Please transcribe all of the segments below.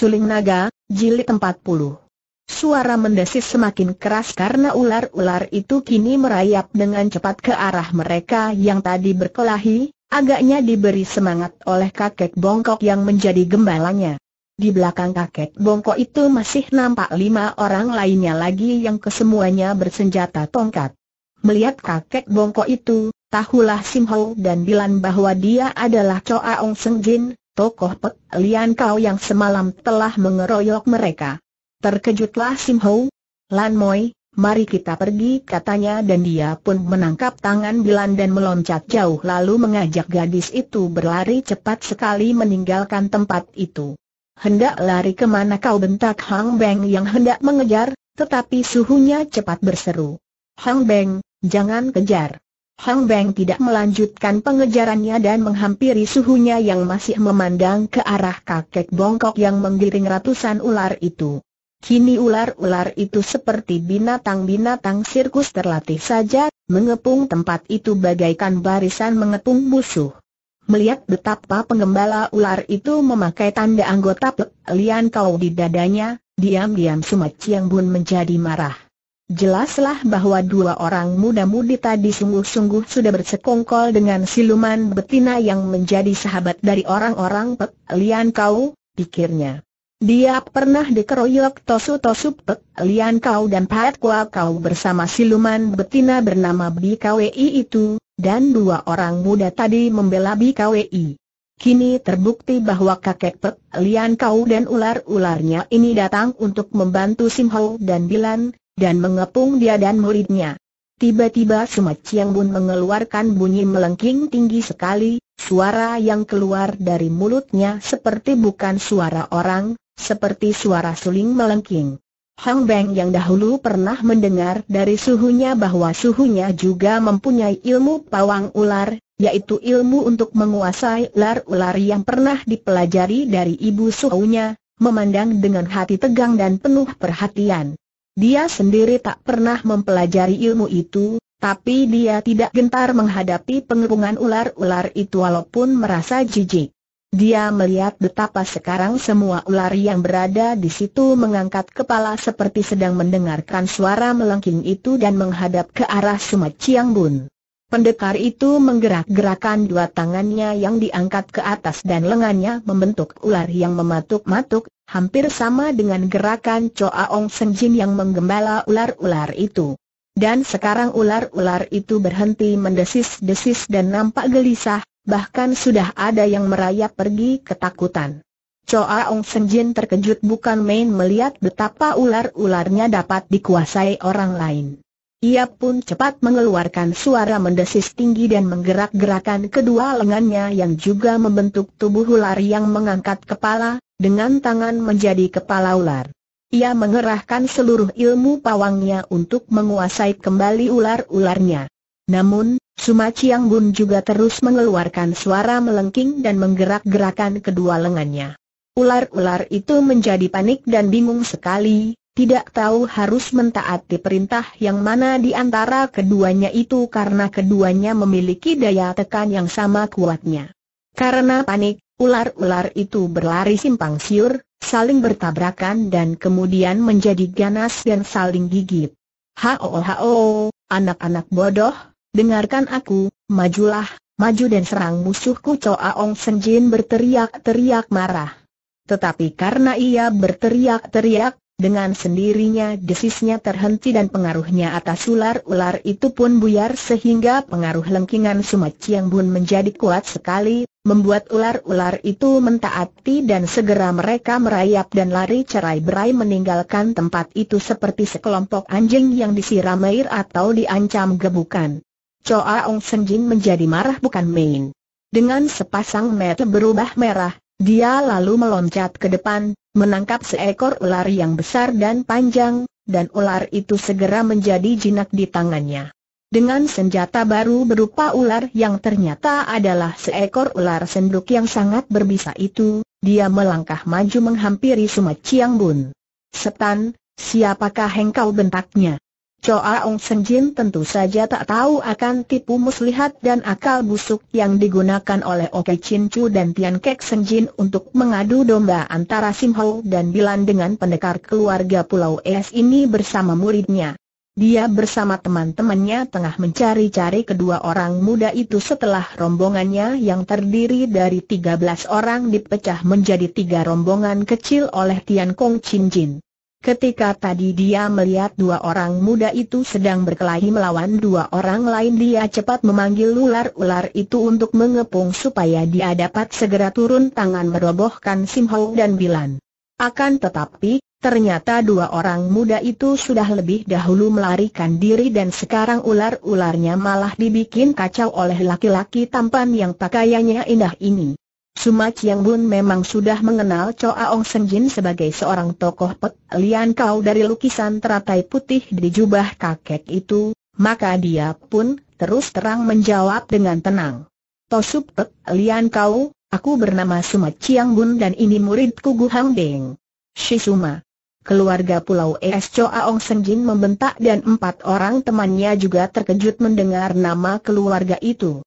Suling Naga, Jilid 40 Suara mendesis semakin keras karena ular-ular itu kini merayap dengan cepat ke arah mereka yang tadi berkelahi, agaknya diberi semangat oleh kakek bongkok yang menjadi gembalanya. Di belakang kakek bongkok itu masih nampak lima orang lainnya lagi yang kesemuanya bersenjata tongkat. Melihat kakek bongkok itu, tahulah Sim Ho dan Bilan bahwa dia adalah Choa Ong Seng Jin, tokoh Pek Lian Kau yang semalam telah mengeroyok mereka. Terkejutlah Sim Ho. Lan Moi, mari kita pergi katanya dan dia pun menangkap tangan Bilan dan meloncat jauh lalu mengajak gadis itu berlari cepat sekali meninggalkan tempat itu. Hendak lari kemana kau bentak Hang Beng yang hendak mengejar, tetapi suhunya cepat berseru. Hang Beng, jangan kejar. Hang Beng tidak melanjutkan pengejarannya dan menghampiri suhunya yang masih memandang ke arah kakek bongkok yang menggiring ratusan ular itu. Kini ular-ular itu seperti binatang-binatang sirkus terlatih saja, mengepung tempat itu bagaikan barisan mengepung musuh. Melihat betapa pengembala ular itu memakai tanda anggota pelian Kau di dadanya, diam-diam Sumat Ciang Bun menjadi marah. Jelaslah bahwa dua orang muda-mudi tadi sungguh-sungguh sudah bersekongkol dengan siluman betina yang menjadi sahabat dari orang-orang Pek Lian Kau, pikirnya. Dia pernah dikeroyok tosu-tosu Pek Lian Kau dan Pat Kua Kau bersama siluman betina bernama BKWI itu, dan dua orang muda tadi membela BKWI. Kini terbukti bahwa kakek Pek Lian Kau dan ular-ularnya ini datang untuk membantu Sim dan Bilan, dan mengepung dia dan muridnya. Tiba-tiba Sumat Chiang Bun mengeluarkan bunyi melengking tinggi sekali, suara yang keluar dari mulutnya seperti bukan suara orang, seperti suara suling melengking. Hang Beng yang dahulu pernah mendengar dari suhunya bahwa suhunya juga mempunyai ilmu pawang ular, yaitu ilmu untuk menguasai ular-ular yang pernah dipelajari dari ibu suhunya, memandang dengan hati tegang dan penuh perhatian. Dia sendiri tak pernah mempelajari ilmu itu, tapi dia tidak gentar menghadapi pengerungan ular-ular itu walaupun merasa jijik. Dia melihat betapa sekarang semua ular yang berada di situ mengangkat kepala seperti sedang mendengarkan suara melengking itu dan menghadap ke arah Sumat Ciang Bun. Pendekar itu menggerak-gerakan dua tangannya yang diangkat ke atas dan lengannya membentuk ular yang mematuk-matuk, hampir sama dengan gerakan Choa Ong Seng Jin yang menggembala ular-ular itu. Dan sekarang ular-ular itu berhenti mendesis-desis dan nampak gelisah, bahkan sudah ada yang merayap pergi ketakutan. Choa Ong Seng Jin terkejut bukan main melihat betapa ular-ularnya dapat dikuasai orang lain. Ia pun cepat mengeluarkan suara mendesis tinggi dan menggerak-gerakan kedua lengannya yang juga membentuk tubuh ular yang mengangkat kepala, dengan tangan menjadi kepala ular. Ia mengerahkan seluruh ilmu pawangnya untuk menguasai kembali ular-ularnya. Namun, Suma Chiang Bun juga terus mengeluarkan suara melengking dan menggerak-gerakan kedua lengannya. Ular-ular itu menjadi panik dan bingung sekali, tidak tahu harus mentaati perintah yang mana di antara keduanya itu karena keduanya memiliki daya tekan yang sama kuatnya. Karena panik, ular-ular itu berlari simpang siur, saling bertabrakan dan kemudian menjadi ganas dan saling gigit. Hoho, anak-anak bodoh, dengarkan aku, majulah, maju dan serang musuhku Choa Ong Senjin berteriak-teriak marah. Tetapi karena ia berteriak-teriak, dengan sendirinya desisnya terhenti dan pengaruhnya atas ular-ular itu pun buyar sehingga pengaruh lengkingan Sumat Chiang Bun menjadi kuat sekali, membuat ular-ular itu mentaati dan segera mereka merayap dan lari cerai-berai meninggalkan tempat itu seperti sekelompok anjing yang disiram air atau diancam gebukan. Choa Ong Senjin menjadi marah bukan main. Dengan sepasang mata berubah merah, dia lalu meloncat ke depan, menangkap seekor ular yang besar dan panjang, dan ular itu segera menjadi jinak di tangannya. Dengan senjata baru berupa ular yang ternyata adalah seekor ular senduk yang sangat berbisa itu, dia melangkah maju menghampiri Sumat Chiang Bun. Setan, siapakah engkau bentaknya? Choa Ong Sen Jin tentu saja tak tahu akan tipu muslihat dan akal busuk yang digunakan oleh Oke Chin Chu dan Tian Kek Jin untuk mengadu domba antara Sim Ho dan Bilan dengan pendekar keluarga Pulau Es ini bersama muridnya. Dia bersama teman-temannya tengah mencari-cari kedua orang muda itu setelah rombongannya yang terdiri dari 13 orang dipecah menjadi tiga rombongan kecil oleh Tian Kong Chin Jin. Ketika tadi dia melihat dua orang muda itu sedang berkelahi melawan dua orang lain dia cepat memanggil ular-ular itu untuk mengepung supaya dia dapat segera turun tangan merobohkan Sim dan Bilan. Akan tetapi, ternyata dua orang muda itu sudah lebih dahulu melarikan diri dan sekarang ular-ularnya malah dibikin kacau oleh laki-laki tampan yang pakaiannya indah ini. Suma Chiang Bun memang sudah mengenal Choa Ong Seng Jin sebagai seorang tokoh pek lian kau dari lukisan teratai putih di jubah kakek itu, maka dia pun terus terang menjawab dengan tenang. Tosup pek lian kau, aku bernama Suma Chiang Bun dan ini muridku Gu Hang Deng. Si Suma. Keluarga Pulau Es Choa Ong Seng Jin membentak dan empat orang temannya juga terkejut mendengar nama keluarga itu.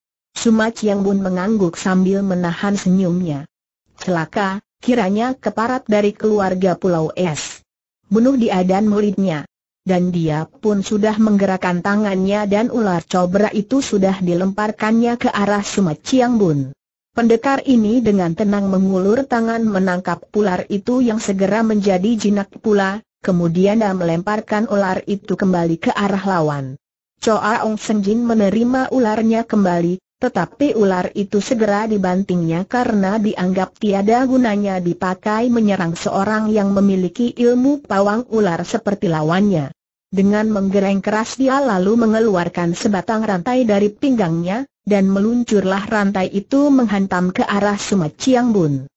Suma Chiang Bun mengangguk sambil menahan senyumnya. Celaka, kiranya keparat dari keluarga Pulau Es. Bunuh dia dan muridnya. Dan dia pun sudah menggerakkan tangannya dan ular cobra itu sudah dilemparkannya ke arah Suma Chiang Bun. Pendekar ini dengan tenang mengulur tangan menangkap ular itu yang segera menjadi jinak pula, kemudian dia melemparkan ular itu kembali ke arah lawan. Choa Ong Jin menerima ularnya kembali, tetapi ular itu segera dibantingnya karena dianggap tiada gunanya dipakai menyerang seorang yang memiliki ilmu pawang ular seperti lawannya. Dengan menggereng keras dia lalu mengeluarkan sebatang rantai dari pinggangnya, dan meluncurlah rantai itu menghantam ke arah Sumat Chiang Bun.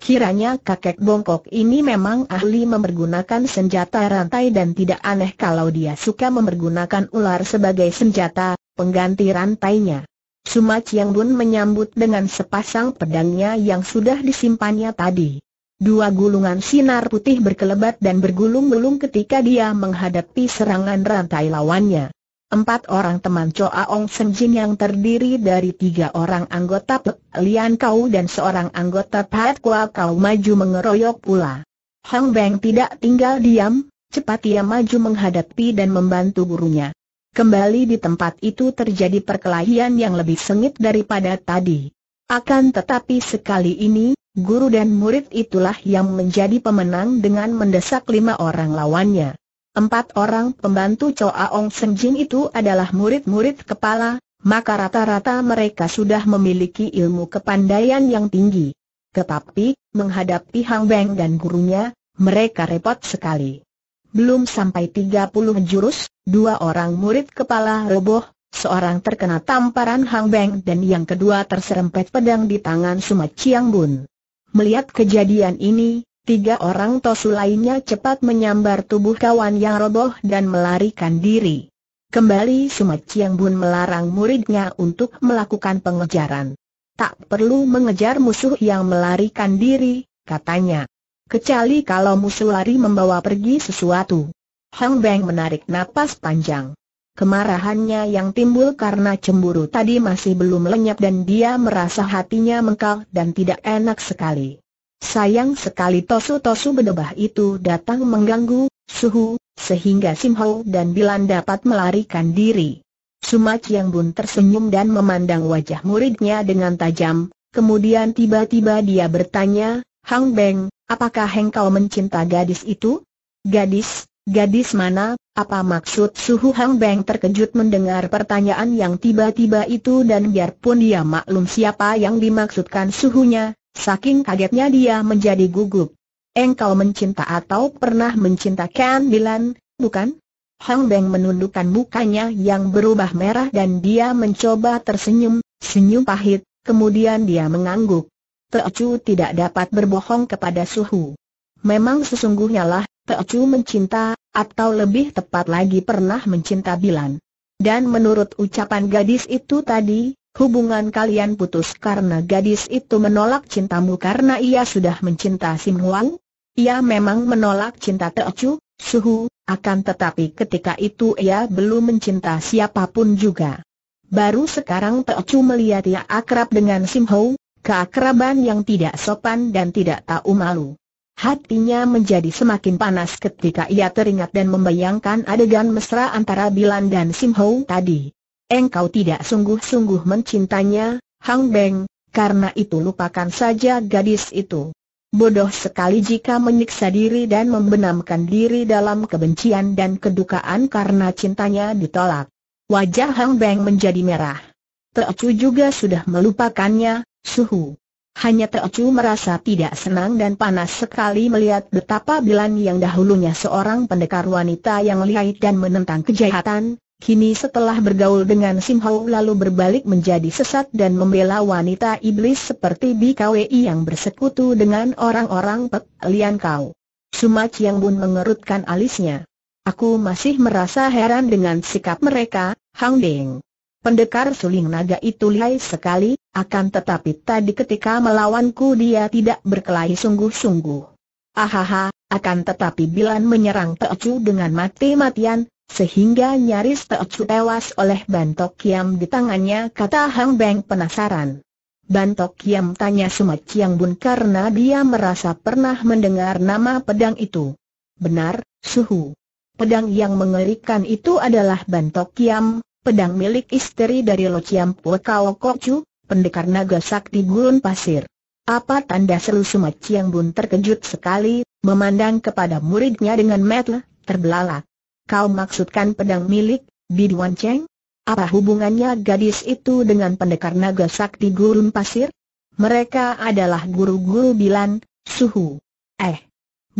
Kiranya kakek bongkok ini memang ahli memergunakan senjata rantai dan tidak aneh kalau dia suka memergunakan ular sebagai senjata, pengganti rantainya. Suma Chiang Bun menyambut dengan sepasang pedangnya yang sudah disimpannya tadi. Dua gulungan sinar putih berkelebat dan bergulung-gulung ketika dia menghadapi serangan rantai lawannya. Empat orang teman Choa Ong Sen Jin yang terdiri dari tiga orang anggota Pek Lian Kau dan seorang anggota Pat Kua Kau maju mengeroyok pula. Hang Beng tidak tinggal diam, cepat ia maju menghadapi dan membantu gurunya. Kembali di tempat itu terjadi perkelahian yang lebih sengit daripada tadi. Akan tetapi sekali ini, guru dan murid itulah yang menjadi pemenang dengan mendesak lima orang lawannya. Empat orang pembantu Choa Ong Jin itu adalah murid-murid kepala, maka rata-rata mereka sudah memiliki ilmu kepandaian yang tinggi. Tetapi, menghadapi Hang Beng dan gurunya, mereka repot sekali. Belum sampai 30 jurus, dua orang murid kepala roboh, seorang terkena tamparan Hang Beng dan yang kedua terserempet pedang di tangan Suma Chiang Bun. Melihat kejadian ini, tiga orang tosu lainnya cepat menyambar tubuh kawan yang roboh dan melarikan diri. Kembali Suma Chiang Bun melarang muridnya untuk melakukan pengejaran. Tak perlu mengejar musuh yang melarikan diri, katanya. Kecuali kalau musuh lari membawa pergi sesuatu. Hang Beng menarik napas panjang. Kemarahannya yang timbul karena cemburu tadi masih belum lenyap dan dia merasa hatinya mengkal dan tidak enak sekali. Sayang sekali tosu-tosu bedebah itu datang mengganggu suhu, sehingga Sim Ho dan Bilan dapat melarikan diri. Sumat Yang Bun tersenyum dan memandang wajah muridnya dengan tajam, kemudian tiba-tiba dia bertanya, Hang Beng, apakah engkau mencinta gadis itu? Gadis, Gadis mana, apa maksud Suhu Hang Beng terkejut mendengar pertanyaan yang tiba-tiba itu dan biarpun dia maklum siapa yang dimaksudkan suhunya, saking kagetnya dia menjadi gugup. Engkau mencinta atau pernah mencintakan Milan? bukan? Hang Beng menundukkan mukanya yang berubah merah dan dia mencoba tersenyum, senyum pahit, kemudian dia mengangguk. Teocu tidak dapat berbohong kepada Suhu. Memang sesungguhnya lah, Teocu mencinta, atau lebih tepat lagi pernah mencinta Bilan. Dan menurut ucapan gadis itu tadi, hubungan kalian putus karena gadis itu menolak cintamu karena ia sudah mencinta Sim Huang. Ia memang menolak cinta Teocu, Suhu, akan tetapi ketika itu ia belum mencinta siapapun juga. Baru sekarang Teocu melihat ia akrab dengan Sim Ho, keakraban yang tidak sopan dan tidak tahu malu. Hatinya menjadi semakin panas ketika ia teringat dan membayangkan adegan mesra antara Bilan dan Sim Ho tadi. Engkau tidak sungguh-sungguh mencintanya, Hang Beng, karena itu lupakan saja gadis itu. Bodoh sekali jika menyiksa diri dan membenamkan diri dalam kebencian dan kedukaan karena cintanya ditolak. Wajah Hang Beng menjadi merah. Teocu juga sudah melupakannya, suhu. Hanya Teocu merasa tidak senang dan panas sekali melihat betapa Bilan yang dahulunya seorang pendekar wanita yang lihai dan menentang kejahatan, kini setelah bergaul dengan Sim Hau lalu berbalik menjadi sesat dan membela wanita iblis seperti BKWI yang bersekutu dengan orang-orang Pek Lian Kau. Suma Chiang Bun mengerutkan alisnya. Aku masih merasa heran dengan sikap mereka, Hang Deng. Pendekar suling naga itu lihai sekali, akan tetapi tadi ketika melawanku dia tidak berkelahi sungguh-sungguh. Ahaha, akan tetapi Bilan menyerang Teocu dengan mati-matian, sehingga nyaris Teocu tewas oleh bantok kiam di tangannya kata Hang Beng penasaran. Bantok kiam tanya Sumat Chiang Bun karena dia merasa pernah mendengar nama pedang itu. Benar, suhu. Pedang yang mengerikan itu adalah bantok kiam, pedang milik istri dari Lo Lociam Pekao Chu, pendekar naga sakti gurun pasir. Apa tanda selu Sumat Chiang Bun terkejut sekali, memandang kepada muridnya dengan metel, terbelalak. Kau maksudkan pedang milik, Biduan Cheng? Apa hubungannya gadis itu dengan pendekar naga sakti gurun pasir? Mereka adalah guru-guru Bilan, Suhu. Eh,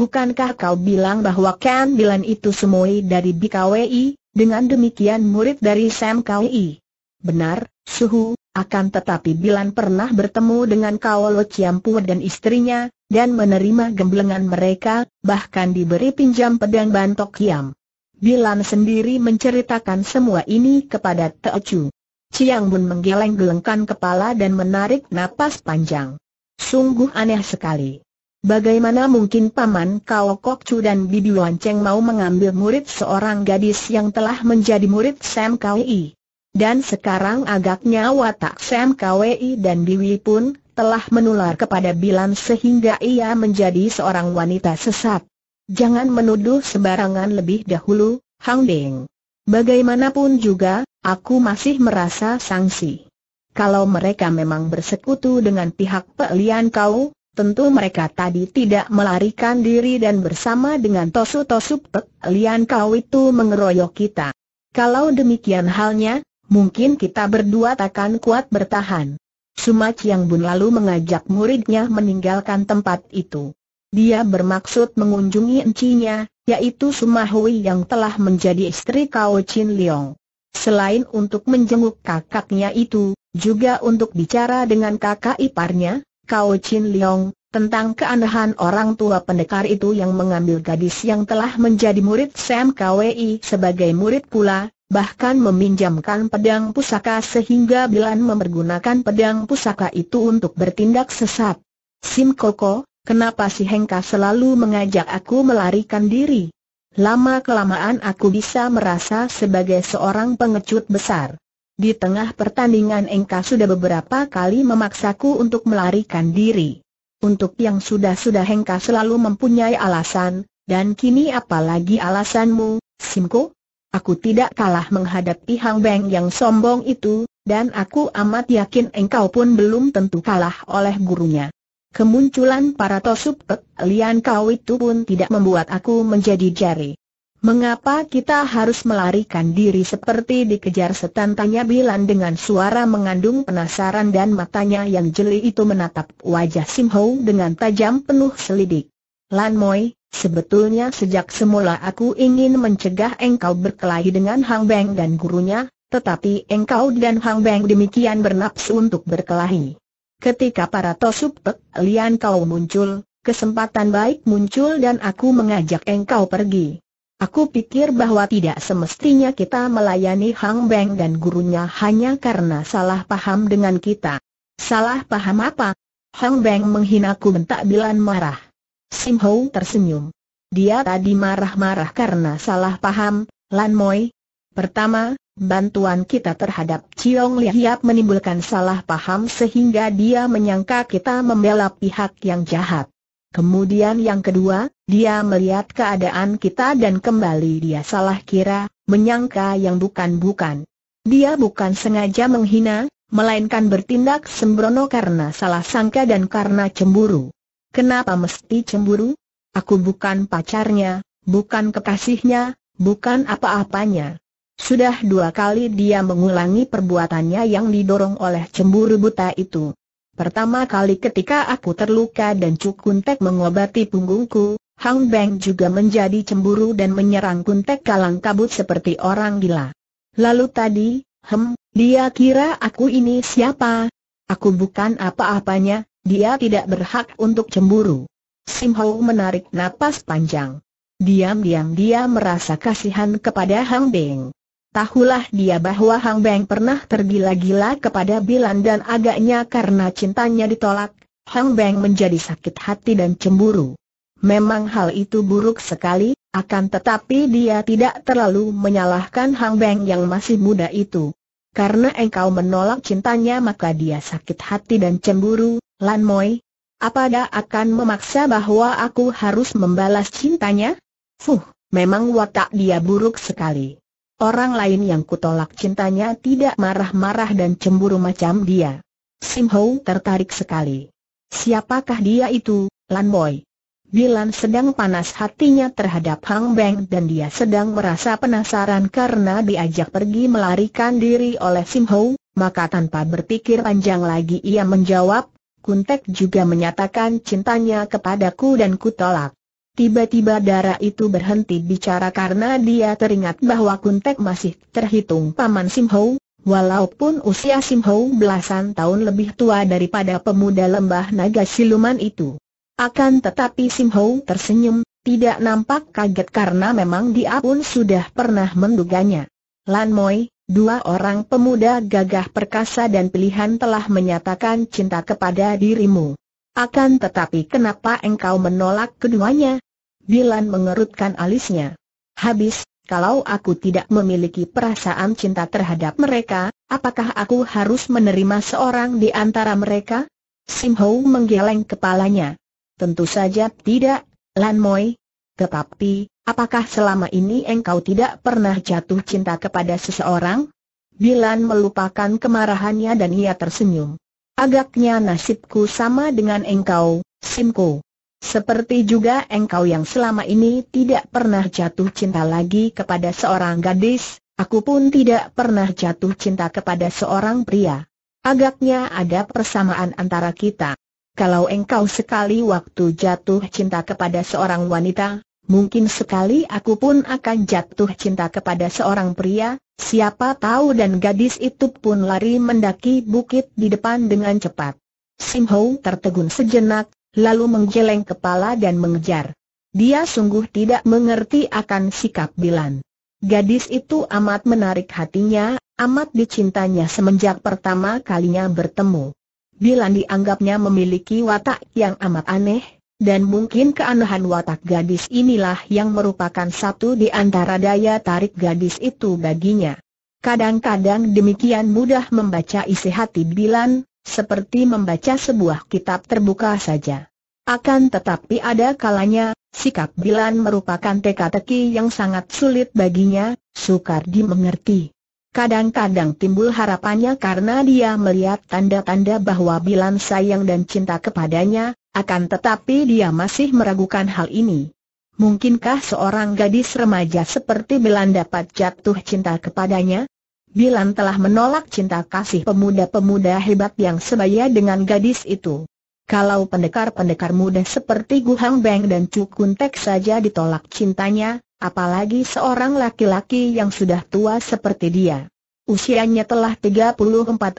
bukankah kau bilang bahwa Ken Bilan itu semuai dari BKWI, dengan demikian murid dari Sam I. Benar, Suhu, akan tetapi Bilan pernah bertemu dengan Kaolo Ciampu dan istrinya, dan menerima gemblengan mereka, bahkan diberi pinjam pedang bantok Kiam. Bilan sendiri menceritakan semua ini kepada Teo Teocu. Ciang Bun menggeleng-gelengkan kepala dan menarik napas panjang. Sungguh aneh sekali. Bagaimana mungkin Paman Kao Kok Chu dan Bibi Wan Cheng mau mengambil murid seorang gadis yang telah menjadi murid Sam Kwei? Dan sekarang agaknya watak Sam Kwei dan Biwi pun telah menular kepada Bilan sehingga ia menjadi seorang wanita sesat. Jangan menuduh sembarangan lebih dahulu, Hang Deng. Bagaimanapun juga, aku masih merasa sanksi. Kalau mereka memang bersekutu dengan pihak Pelian Kau, Tentu mereka tadi tidak melarikan diri dan bersama dengan Tosu Tosu Pek Lian Kau itu mengeroyok kita. Kalau demikian halnya, mungkin kita berdua takkan kuat bertahan. Sumat yang Bun lalu mengajak muridnya meninggalkan tempat itu. Dia bermaksud mengunjungi encinya, yaitu Sumahui yang telah menjadi istri Kao Chin Leong. Selain untuk menjenguk kakaknya itu, juga untuk bicara dengan kakak iparnya, Kau Chin Leong, tentang keanehan orang tua pendekar itu yang mengambil gadis yang telah menjadi murid Sam KWI sebagai murid pula, bahkan meminjamkan pedang pusaka sehingga Bilan mempergunakan pedang pusaka itu untuk bertindak sesat. Sim Koko, kenapa si Hengka selalu mengajak aku melarikan diri? Lama-kelamaan aku bisa merasa sebagai seorang pengecut besar. Di tengah pertandingan engkau sudah beberapa kali memaksaku untuk melarikan diri. Untuk yang sudah-sudah engkau selalu mempunyai alasan, dan kini apalagi alasanmu, Simko? Aku tidak kalah menghadapi Hang Beng yang sombong itu, dan aku amat yakin engkau pun belum tentu kalah oleh gurunya. Kemunculan para tosub Pek Lian Kau itu pun tidak membuat aku menjadi jari. Mengapa kita harus melarikan diri seperti dikejar setan tanya Bilan dengan suara mengandung penasaran dan matanya yang jeli itu menatap wajah Sim Ho dengan tajam penuh selidik. Lan Moi, sebetulnya sejak semula aku ingin mencegah engkau berkelahi dengan Hang Beng dan gurunya, tetapi engkau dan Hang Beng demikian bernafsu untuk berkelahi. Ketika para tosup Lian kau muncul, kesempatan baik muncul dan aku mengajak engkau pergi. Aku pikir bahwa tidak semestinya kita melayani Hang Beng dan gurunya hanya karena salah paham dengan kita. Salah paham apa? Hang Beng menghinaku bentak Bilan marah. Sim Ho tersenyum. Dia tadi marah-marah karena salah paham, Lan Moi. Pertama, bantuan kita terhadap Chiong Liap menimbulkan salah paham sehingga dia menyangka kita membela pihak yang jahat. Kemudian yang kedua, dia melihat keadaan kita dan kembali dia salah kira, menyangka yang bukan-bukan. Dia bukan sengaja menghina, melainkan bertindak sembrono karena salah sangka dan karena cemburu. Kenapa mesti cemburu? Aku bukan pacarnya, bukan kekasihnya, bukan apa-apanya. Sudah dua kali dia mengulangi perbuatannya yang didorong oleh cemburu buta itu. Pertama kali ketika aku terluka dan Cukuntek mengobati punggungku, Hang Beng juga menjadi cemburu dan menyerang kuntek kalang kabut seperti orang gila. Lalu tadi, hem, dia kira aku ini siapa? Aku bukan apa-apanya, dia tidak berhak untuk cemburu. Sim Hau menarik napas panjang. Diam-diam dia merasa kasihan kepada Hang Beng. Tahulah dia bahwa Hang Beng pernah tergila-gila kepada Bilan dan agaknya karena cintanya ditolak, Hang Beng menjadi sakit hati dan cemburu. Memang hal itu buruk sekali, akan tetapi dia tidak terlalu menyalahkan Hang Beng yang masih muda itu. Karena engkau menolak cintanya maka dia sakit hati dan cemburu, Lan Moi. Apa dia akan memaksa bahwa aku harus membalas cintanya? Fuh, memang watak dia buruk sekali. Orang lain yang kutolak cintanya tidak marah-marah dan cemburu macam dia. Sim Ho tertarik sekali. Siapakah dia itu, Lan Moi? Bilan sedang panas hatinya terhadap Hang Beng dan dia sedang merasa penasaran karena diajak pergi melarikan diri oleh Sim Ho, maka tanpa berpikir panjang lagi ia menjawab, Kuntek juga menyatakan cintanya kepadaku dan ku tolak. Tiba-tiba darah itu berhenti bicara karena dia teringat bahwa Kuntek masih terhitung paman Sim Ho, walaupun usia Sim Ho belasan tahun lebih tua daripada pemuda lembah naga siluman itu. Akan tetapi Sim Ho tersenyum, tidak nampak kaget karena memang dia pun sudah pernah menduganya. Lan Moi, dua orang pemuda gagah perkasa dan pilihan telah menyatakan cinta kepada dirimu. Akan tetapi kenapa engkau menolak keduanya? Bilan mengerutkan alisnya. Habis, kalau aku tidak memiliki perasaan cinta terhadap mereka, apakah aku harus menerima seorang di antara mereka? Sim Ho menggeleng kepalanya. Tentu saja tidak, Lan Moi. Tetapi, apakah selama ini engkau tidak pernah jatuh cinta kepada seseorang? Bilan melupakan kemarahannya dan ia tersenyum. Agaknya nasibku sama dengan engkau, Simko. Seperti juga engkau yang selama ini tidak pernah jatuh cinta lagi kepada seorang gadis, aku pun tidak pernah jatuh cinta kepada seorang pria. Agaknya ada persamaan antara kita. Kalau engkau sekali waktu jatuh cinta kepada seorang wanita, mungkin sekali aku pun akan jatuh cinta kepada seorang pria, siapa tahu dan gadis itu pun lari mendaki bukit di depan dengan cepat. Sim Ho tertegun sejenak, lalu menggeleng kepala dan mengejar. Dia sungguh tidak mengerti akan sikap Bilan. Gadis itu amat menarik hatinya, amat dicintanya semenjak pertama kalinya bertemu. Bilan dianggapnya memiliki watak yang amat aneh, dan mungkin keanehan watak gadis inilah yang merupakan satu di antara daya tarik gadis itu baginya. Kadang-kadang demikian mudah membaca isi hati Bilan, seperti membaca sebuah kitab terbuka saja. Akan tetapi ada kalanya, sikap Bilan merupakan teka-teki yang sangat sulit baginya, sukar dimengerti. Kadang-kadang timbul harapannya karena dia melihat tanda-tanda bahwa Bilan sayang dan cinta kepadanya, akan tetapi dia masih meragukan hal ini. Mungkinkah seorang gadis remaja seperti Bilan dapat jatuh cinta kepadanya? Bilan telah menolak cinta kasih pemuda-pemuda hebat yang sebaya dengan gadis itu. Kalau pendekar-pendekar muda seperti Guhang Beng dan Chu Kun saja ditolak cintanya, Apalagi seorang laki-laki yang sudah tua seperti dia. Usianya telah 34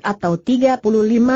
atau 35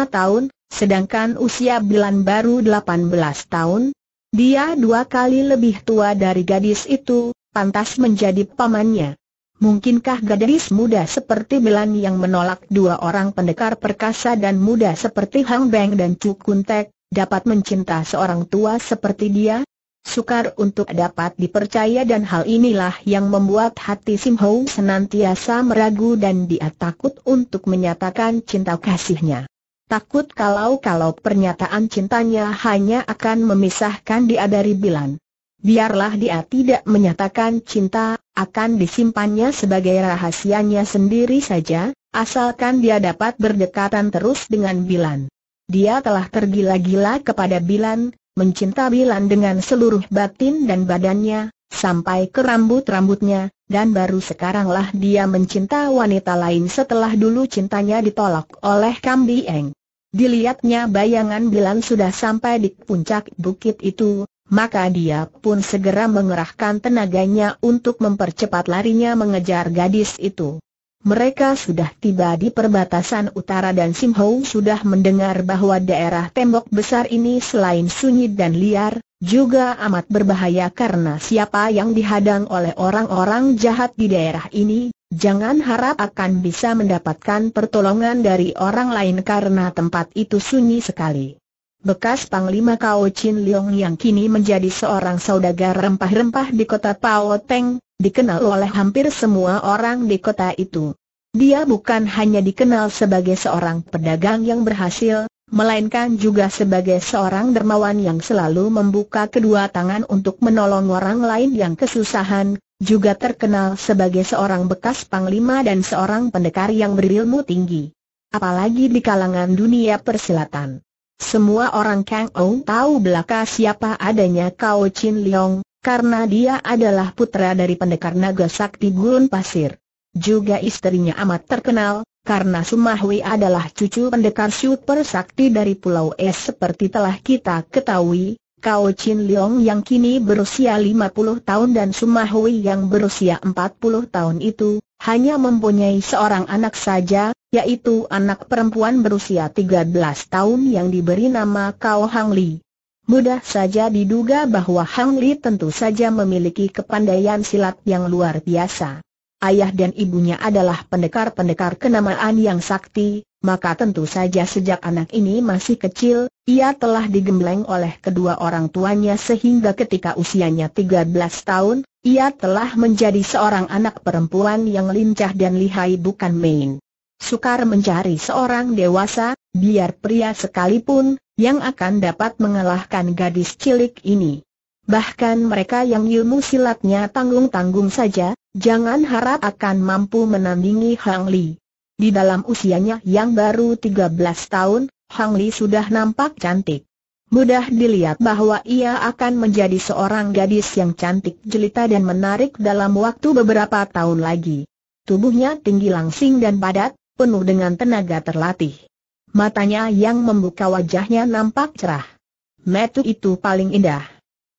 tahun, sedangkan usia Bilan baru 18 tahun. Dia dua kali lebih tua dari gadis itu, pantas menjadi pamannya. Mungkinkah gadis muda seperti Bilan yang menolak dua orang pendekar perkasa dan muda seperti Hang Beng dan Cuk Kuntek, dapat mencinta seorang tua seperti dia? sukar untuk dapat dipercaya dan hal inilah yang membuat hati Sim Ho senantiasa meragu dan dia takut untuk menyatakan cinta kasihnya. Takut kalau-kalau pernyataan cintanya hanya akan memisahkan dia dari Bilan. Biarlah dia tidak menyatakan cinta, akan disimpannya sebagai rahasianya sendiri saja, asalkan dia dapat berdekatan terus dengan Bilan. Dia telah tergila-gila kepada Bilan, mencinta Bilan dengan seluruh batin dan badannya, sampai ke rambut-rambutnya, dan baru sekaranglah dia mencinta wanita lain setelah dulu cintanya ditolak oleh Eng. Dilihatnya bayangan Bilan sudah sampai di puncak bukit itu, maka dia pun segera mengerahkan tenaganya untuk mempercepat larinya mengejar gadis itu. Mereka sudah tiba di perbatasan utara dan Sim Hou sudah mendengar bahwa daerah tembok besar ini selain sunyi dan liar, juga amat berbahaya karena siapa yang dihadang oleh orang-orang jahat di daerah ini, jangan harap akan bisa mendapatkan pertolongan dari orang lain karena tempat itu sunyi sekali. Bekas Panglima Kao Chin Leong yang kini menjadi seorang saudagar rempah-rempah di kota Pao Teng, dikenal oleh hampir semua orang di kota itu. Dia bukan hanya dikenal sebagai seorang pedagang yang berhasil, melainkan juga sebagai seorang dermawan yang selalu membuka kedua tangan untuk menolong orang lain yang kesusahan, juga terkenal sebagai seorang bekas panglima dan seorang pendekar yang berilmu tinggi. Apalagi di kalangan dunia persilatan. Semua orang Kang Ou tahu belaka siapa adanya Kao Chin Leong, karena dia adalah putra dari pendekar naga sakti gurun pasir. Juga istrinya amat terkenal, karena Sumahwi adalah cucu pendekar super sakti dari Pulau Es seperti telah kita ketahui, Kao Chin Leong yang kini berusia 50 tahun dan Sumahui yang berusia 40 tahun itu, hanya mempunyai seorang anak saja, yaitu anak perempuan berusia 13 tahun yang diberi nama Kao Hang Li. Mudah saja diduga bahwa Hang Li tentu saja memiliki kepandaian silat yang luar biasa. Ayah dan ibunya adalah pendekar-pendekar kenamaan yang sakti, maka tentu saja sejak anak ini masih kecil, ia telah digembleng oleh kedua orang tuanya sehingga ketika usianya 13 tahun, ia telah menjadi seorang anak perempuan yang lincah dan lihai bukan main. Sukar mencari seorang dewasa, biar pria sekalipun, yang akan dapat mengalahkan gadis cilik ini. Bahkan mereka yang ilmu silatnya tanggung-tanggung saja, jangan harap akan mampu menandingi Hang Li. Di dalam usianya yang baru 13 tahun, Hang Li sudah nampak cantik. Mudah dilihat bahwa ia akan menjadi seorang gadis yang cantik jelita dan menarik dalam waktu beberapa tahun lagi. Tubuhnya tinggi langsing dan padat, penuh dengan tenaga terlatih matanya yang membuka wajahnya nampak cerah. Metu itu paling indah.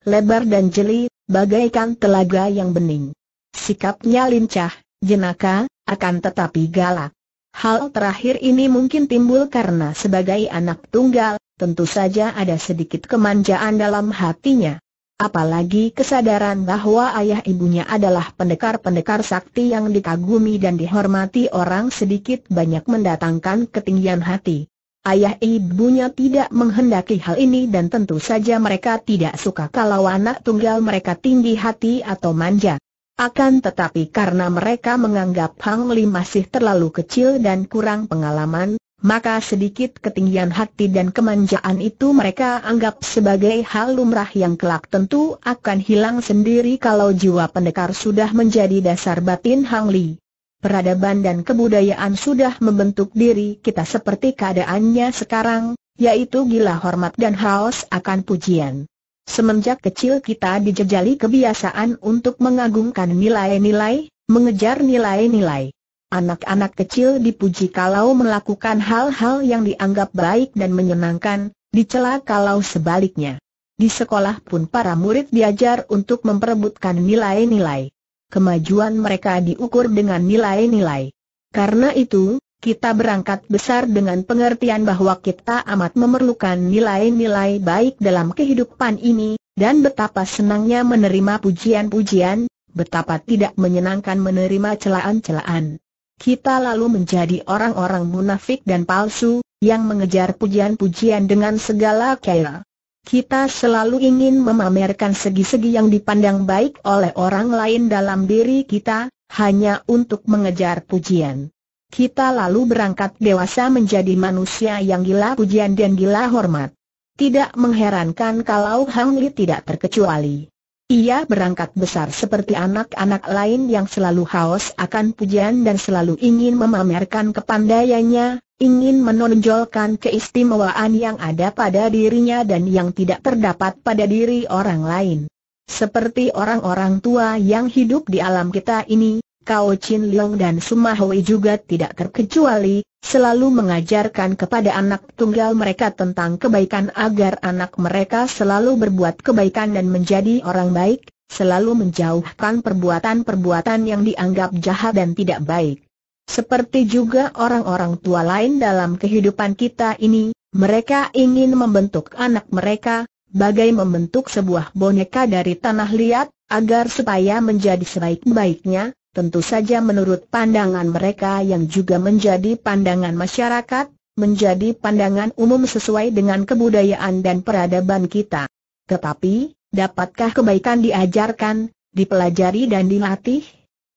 Lebar dan jeli, bagaikan telaga yang bening. Sikapnya lincah, jenaka, akan tetapi galak. Hal terakhir ini mungkin timbul karena sebagai anak tunggal, tentu saja ada sedikit kemanjaan dalam hatinya apalagi kesadaran bahwa ayah ibunya adalah pendekar-pendekar sakti yang dikagumi dan dihormati orang sedikit banyak mendatangkan ketinggian hati. Ayah ibunya tidak menghendaki hal ini dan tentu saja mereka tidak suka kalau anak tunggal mereka tinggi hati atau manja. Akan tetapi karena mereka menganggap Hang Li masih terlalu kecil dan kurang pengalaman, maka sedikit ketinggian hati dan kemanjaan itu mereka anggap sebagai hal lumrah yang kelak tentu akan hilang sendiri kalau jiwa pendekar sudah menjadi dasar batin Hang Li. Peradaban dan kebudayaan sudah membentuk diri kita seperti keadaannya sekarang, yaitu gila hormat dan haus akan pujian. Semenjak kecil kita dijejali kebiasaan untuk mengagungkan nilai-nilai, mengejar nilai-nilai. Anak-anak kecil dipuji kalau melakukan hal-hal yang dianggap baik dan menyenangkan, dicela kalau sebaliknya. Di sekolah pun para murid diajar untuk memperebutkan nilai-nilai. Kemajuan mereka diukur dengan nilai-nilai. Karena itu, kita berangkat besar dengan pengertian bahwa kita amat memerlukan nilai-nilai baik dalam kehidupan ini, dan betapa senangnya menerima pujian-pujian, betapa tidak menyenangkan menerima celaan-celaan kita lalu menjadi orang-orang munafik dan palsu, yang mengejar pujian-pujian dengan segala cara. Kita selalu ingin memamerkan segi-segi yang dipandang baik oleh orang lain dalam diri kita, hanya untuk mengejar pujian. Kita lalu berangkat dewasa menjadi manusia yang gila pujian dan gila hormat. Tidak mengherankan kalau Hang Li tidak terkecuali. Ia berangkat besar seperti anak-anak lain yang selalu haus akan pujian dan selalu ingin memamerkan kepandaiannya, ingin menonjolkan keistimewaan yang ada pada dirinya dan yang tidak terdapat pada diri orang lain. Seperti orang-orang tua yang hidup di alam kita ini, Kao Chin Leong dan Sumahui juga tidak terkecuali, selalu mengajarkan kepada anak tunggal mereka tentang kebaikan agar anak mereka selalu berbuat kebaikan dan menjadi orang baik, selalu menjauhkan perbuatan-perbuatan yang dianggap jahat dan tidak baik. Seperti juga orang-orang tua lain dalam kehidupan kita ini, mereka ingin membentuk anak mereka, bagai membentuk sebuah boneka dari tanah liat, agar supaya menjadi sebaik-baiknya, Tentu saja menurut pandangan mereka yang juga menjadi pandangan masyarakat, menjadi pandangan umum sesuai dengan kebudayaan dan peradaban kita. Tetapi, dapatkah kebaikan diajarkan, dipelajari dan dilatih?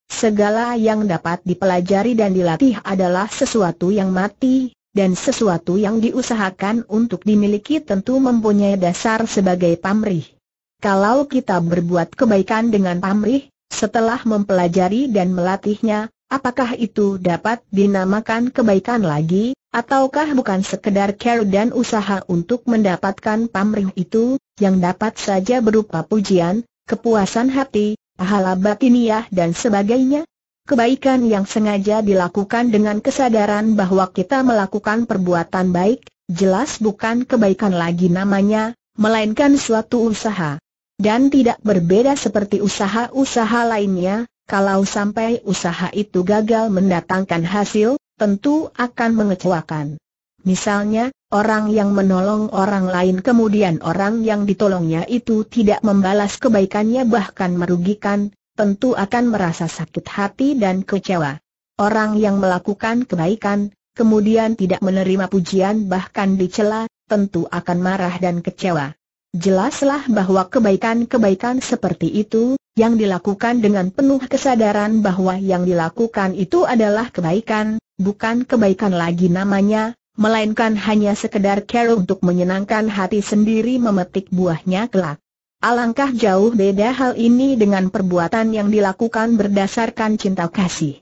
Segala yang dapat dipelajari dan dilatih adalah sesuatu yang mati, dan sesuatu yang diusahakan untuk dimiliki tentu mempunyai dasar sebagai pamrih. Kalau kita berbuat kebaikan dengan pamrih, setelah mempelajari dan melatihnya, apakah itu dapat dinamakan kebaikan lagi, ataukah bukan sekedar care dan usaha untuk mendapatkan pamrih itu, yang dapat saja berupa pujian, kepuasan hati, pahala batiniah dan sebagainya? Kebaikan yang sengaja dilakukan dengan kesadaran bahwa kita melakukan perbuatan baik, jelas bukan kebaikan lagi namanya, melainkan suatu usaha. Dan tidak berbeda seperti usaha-usaha lainnya, kalau sampai usaha itu gagal mendatangkan hasil, tentu akan mengecewakan. Misalnya, orang yang menolong orang lain kemudian orang yang ditolongnya itu tidak membalas kebaikannya bahkan merugikan, tentu akan merasa sakit hati dan kecewa. Orang yang melakukan kebaikan, kemudian tidak menerima pujian bahkan dicela, tentu akan marah dan kecewa. Jelaslah bahwa kebaikan-kebaikan seperti itu, yang dilakukan dengan penuh kesadaran bahwa yang dilakukan itu adalah kebaikan, bukan kebaikan lagi namanya, melainkan hanya sekedar care untuk menyenangkan hati sendiri memetik buahnya kelak. Alangkah jauh beda hal ini dengan perbuatan yang dilakukan berdasarkan cinta kasih.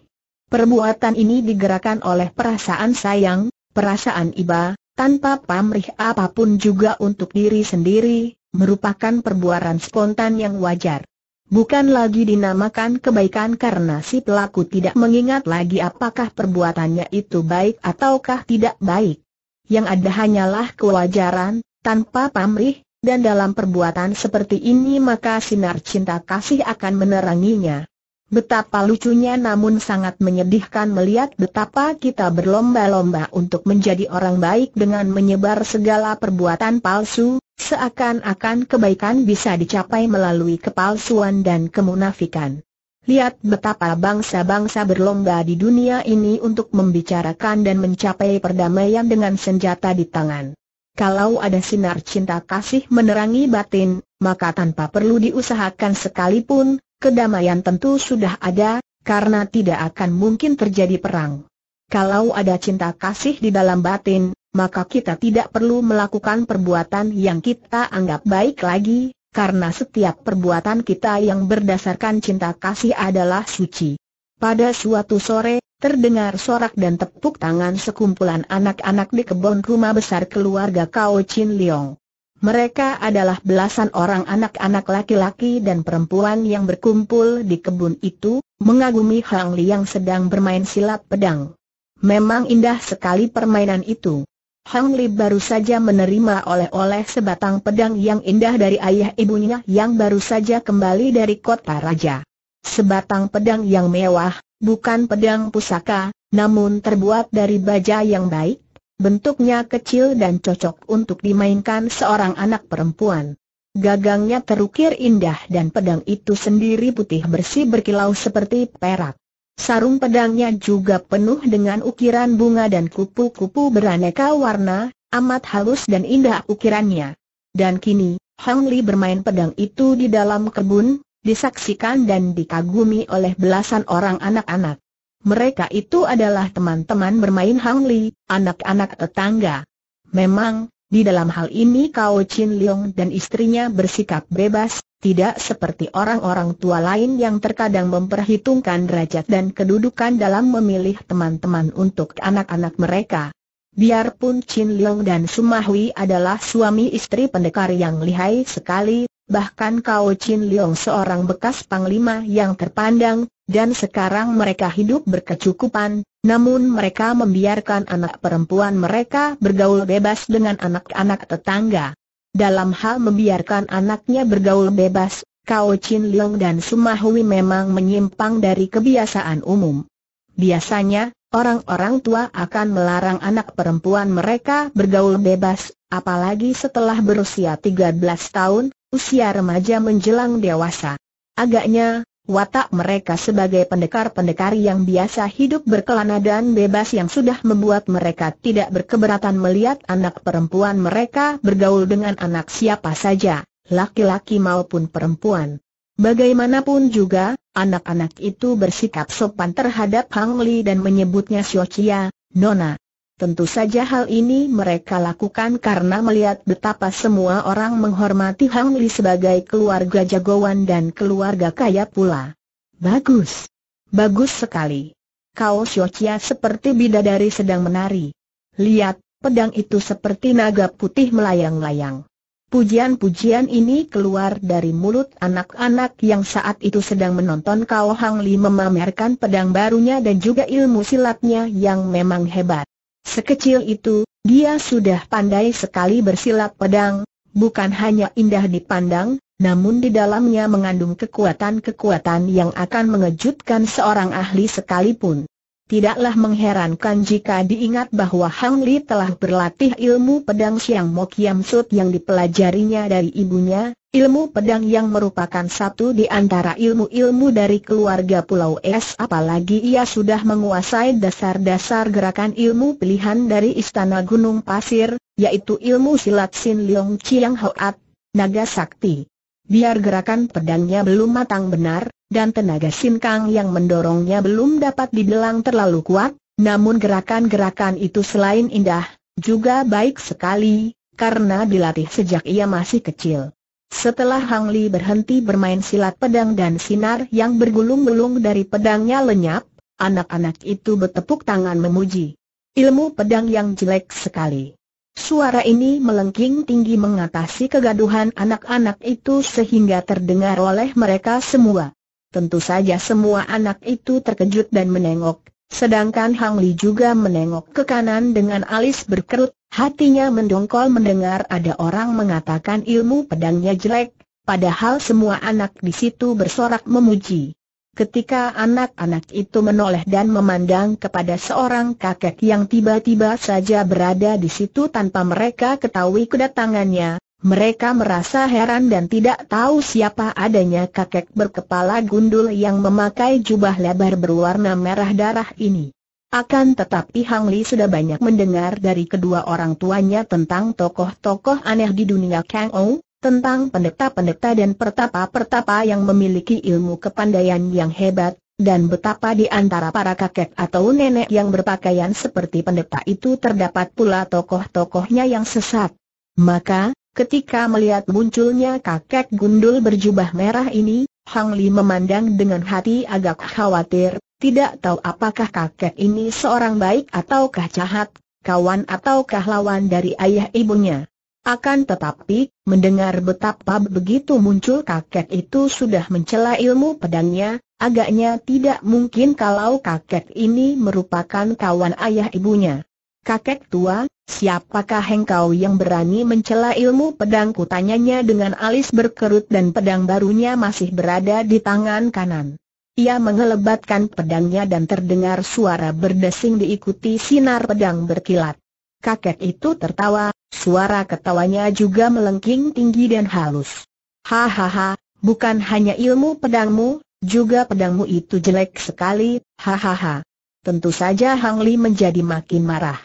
Perbuatan ini digerakkan oleh perasaan sayang, perasaan iba, tanpa pamrih apapun juga untuk diri sendiri, merupakan perbuatan spontan yang wajar. Bukan lagi dinamakan kebaikan karena si pelaku tidak mengingat lagi apakah perbuatannya itu baik ataukah tidak baik. Yang ada hanyalah kewajaran, tanpa pamrih, dan dalam perbuatan seperti ini maka sinar cinta kasih akan meneranginya. Betapa lucunya namun sangat menyedihkan melihat betapa kita berlomba-lomba untuk menjadi orang baik dengan menyebar segala perbuatan palsu, seakan-akan kebaikan bisa dicapai melalui kepalsuan dan kemunafikan. Lihat betapa bangsa-bangsa berlomba di dunia ini untuk membicarakan dan mencapai perdamaian dengan senjata di tangan. Kalau ada sinar cinta kasih menerangi batin, maka tanpa perlu diusahakan sekalipun, Kedamaian tentu sudah ada, karena tidak akan mungkin terjadi perang. Kalau ada cinta kasih di dalam batin, maka kita tidak perlu melakukan perbuatan yang kita anggap baik lagi, karena setiap perbuatan kita yang berdasarkan cinta kasih adalah suci. Pada suatu sore, terdengar sorak dan tepuk tangan sekumpulan anak-anak di kebun rumah besar keluarga Kao Chin Leong. Mereka adalah belasan orang anak-anak laki-laki dan perempuan yang berkumpul di kebun itu, mengagumi Hang Li yang sedang bermain silat pedang. Memang indah sekali permainan itu. Hang Li baru saja menerima oleh-oleh sebatang pedang yang indah dari ayah ibunya yang baru saja kembali dari kota raja. Sebatang pedang yang mewah, bukan pedang pusaka, namun terbuat dari baja yang baik, Bentuknya kecil dan cocok untuk dimainkan seorang anak perempuan. Gagangnya terukir indah dan pedang itu sendiri putih bersih berkilau seperti perak. Sarung pedangnya juga penuh dengan ukiran bunga dan kupu-kupu beraneka warna, amat halus dan indah ukirannya. Dan kini, Hong Li bermain pedang itu di dalam kebun, disaksikan dan dikagumi oleh belasan orang anak-anak. Mereka itu adalah teman-teman bermain Hang Li, anak-anak tetangga. Memang, di dalam hal ini Kao Chin Leong dan istrinya bersikap bebas, tidak seperti orang-orang tua lain yang terkadang memperhitungkan derajat dan kedudukan dalam memilih teman-teman untuk anak-anak mereka. Biarpun Chin Leong dan Sumahui adalah suami istri pendekar yang lihai sekali, bahkan Kao Chin Leong seorang bekas panglima yang terpandang, dan sekarang mereka hidup berkecukupan, namun mereka membiarkan anak perempuan mereka bergaul bebas dengan anak-anak tetangga. Dalam hal membiarkan anaknya bergaul bebas, Kao Chin Leong dan Sumahui memang menyimpang dari kebiasaan umum. Biasanya, orang-orang tua akan melarang anak perempuan mereka bergaul bebas, apalagi setelah berusia 13 tahun, usia remaja menjelang dewasa. Agaknya, Watak mereka sebagai pendekar-pendekar yang biasa hidup berkelana dan bebas yang sudah membuat mereka tidak berkeberatan melihat anak perempuan mereka bergaul dengan anak siapa saja, laki-laki maupun perempuan. Bagaimanapun juga, anak-anak itu bersikap sopan terhadap Hang Li dan menyebutnya Xiao Chia, Nona. Tentu saja hal ini mereka lakukan karena melihat betapa semua orang menghormati Hang Li sebagai keluarga jagoan dan keluarga kaya pula. Bagus. Bagus sekali. Kau Xiochia seperti bidadari sedang menari. Lihat, pedang itu seperti naga putih melayang-layang. Pujian-pujian ini keluar dari mulut anak-anak yang saat itu sedang menonton Kau Hang Li memamerkan pedang barunya dan juga ilmu silatnya yang memang hebat. Sekecil itu, dia sudah pandai sekali bersilat pedang, bukan hanya indah dipandang, namun di dalamnya mengandung kekuatan-kekuatan yang akan mengejutkan seorang ahli sekalipun. Tidaklah mengherankan jika diingat bahwa Hang Li telah berlatih ilmu pedang Siang Mo Sut yang dipelajarinya dari ibunya, Ilmu pedang yang merupakan satu di antara ilmu-ilmu dari keluarga Pulau Es apalagi ia sudah menguasai dasar-dasar gerakan ilmu pilihan dari Istana Gunung Pasir, yaitu ilmu silat Sin Leong Chiang Hoat, Naga Sakti. Biar gerakan pedangnya belum matang benar, dan tenaga Sin Kang yang mendorongnya belum dapat dibilang terlalu kuat, namun gerakan-gerakan itu selain indah, juga baik sekali, karena dilatih sejak ia masih kecil. Setelah Hang Li berhenti bermain silat pedang dan sinar yang bergulung-gulung dari pedangnya lenyap, anak-anak itu bertepuk tangan memuji. Ilmu pedang yang jelek sekali. Suara ini melengking tinggi mengatasi kegaduhan anak-anak itu sehingga terdengar oleh mereka semua. Tentu saja semua anak itu terkejut dan menengok, sedangkan Hang Li juga menengok ke kanan dengan alis berkerut, Hatinya mendongkol mendengar ada orang mengatakan ilmu pedangnya jelek, padahal semua anak di situ bersorak memuji. Ketika anak-anak itu menoleh dan memandang kepada seorang kakek yang tiba-tiba saja berada di situ tanpa mereka ketahui kedatangannya, mereka merasa heran dan tidak tahu siapa adanya kakek berkepala gundul yang memakai jubah lebar berwarna merah darah ini. Akan tetapi Hang Li sudah banyak mendengar dari kedua orang tuanya tentang tokoh-tokoh aneh di dunia Kang Ou, tentang pendeta-pendeta dan pertapa-pertapa yang memiliki ilmu kepandaian yang hebat, dan betapa di antara para kakek atau nenek yang berpakaian seperti pendeta itu terdapat pula tokoh-tokohnya yang sesat. Maka, ketika melihat munculnya kakek gundul berjubah merah ini, Hang Li memandang dengan hati agak khawatir, tidak tahu apakah kakek ini seorang baik ataukah jahat, kawan ataukah lawan dari ayah ibunya. Akan tetapi, mendengar betapa begitu muncul kakek itu sudah mencela ilmu pedangnya, agaknya tidak mungkin kalau kakek ini merupakan kawan ayah ibunya. Kakek tua, siapakah engkau yang berani mencela ilmu pedangku tanyanya dengan alis berkerut dan pedang barunya masih berada di tangan kanan. Ia mengelebatkan pedangnya dan terdengar suara berdesing diikuti sinar pedang berkilat. Kakek itu tertawa, suara ketawanya juga melengking tinggi dan halus. Hahaha, bukan hanya ilmu pedangmu, juga pedangmu itu jelek sekali, hahaha. Tentu saja Hang Li menjadi makin marah.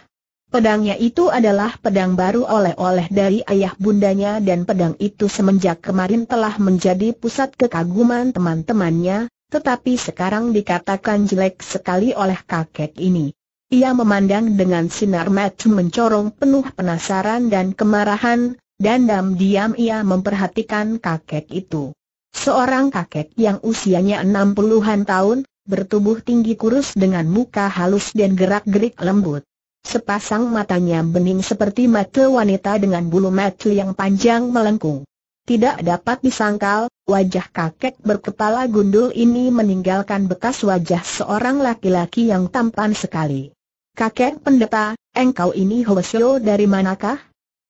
Pedangnya itu adalah pedang baru oleh-oleh dari ayah bundanya dan pedang itu semenjak kemarin telah menjadi pusat kekaguman teman-temannya, tetapi sekarang dikatakan jelek sekali oleh kakek ini. Ia memandang dengan sinar mata mencorong penuh penasaran dan kemarahan, dan diam-diam ia memperhatikan kakek itu. Seorang kakek yang usianya enam puluhan tahun, bertubuh tinggi kurus dengan muka halus dan gerak-gerik lembut. Sepasang matanya bening seperti mata wanita dengan bulu mata yang panjang melengkung. Tidak dapat disangkal, wajah kakek berkepala gundul ini meninggalkan bekas wajah seorang laki-laki yang tampan sekali. Kakek pendeta, engkau ini hoesio dari manakah?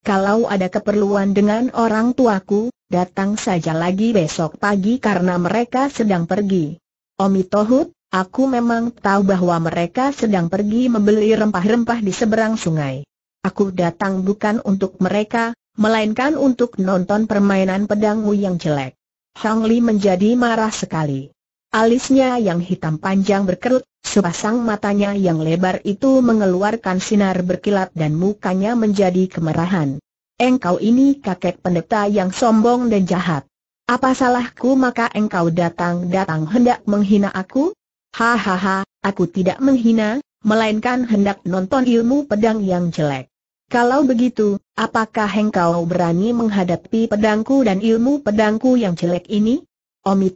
Kalau ada keperluan dengan orang tuaku, datang saja lagi besok pagi karena mereka sedang pergi. Omi Tohut, aku memang tahu bahwa mereka sedang pergi membeli rempah-rempah di seberang sungai. Aku datang bukan untuk mereka, melainkan untuk nonton permainan pedangmu yang jelek. Hang Li menjadi marah sekali. Alisnya yang hitam panjang berkerut, sepasang matanya yang lebar itu mengeluarkan sinar berkilat dan mukanya menjadi kemerahan. Engkau ini kakek pendeta yang sombong dan jahat. Apa salahku maka engkau datang-datang hendak menghina aku? Hahaha, aku tidak menghina, melainkan hendak nonton ilmu pedang yang jelek. Kalau begitu, apakah engkau berani menghadapi pedangku dan ilmu pedangku yang jelek ini? Omi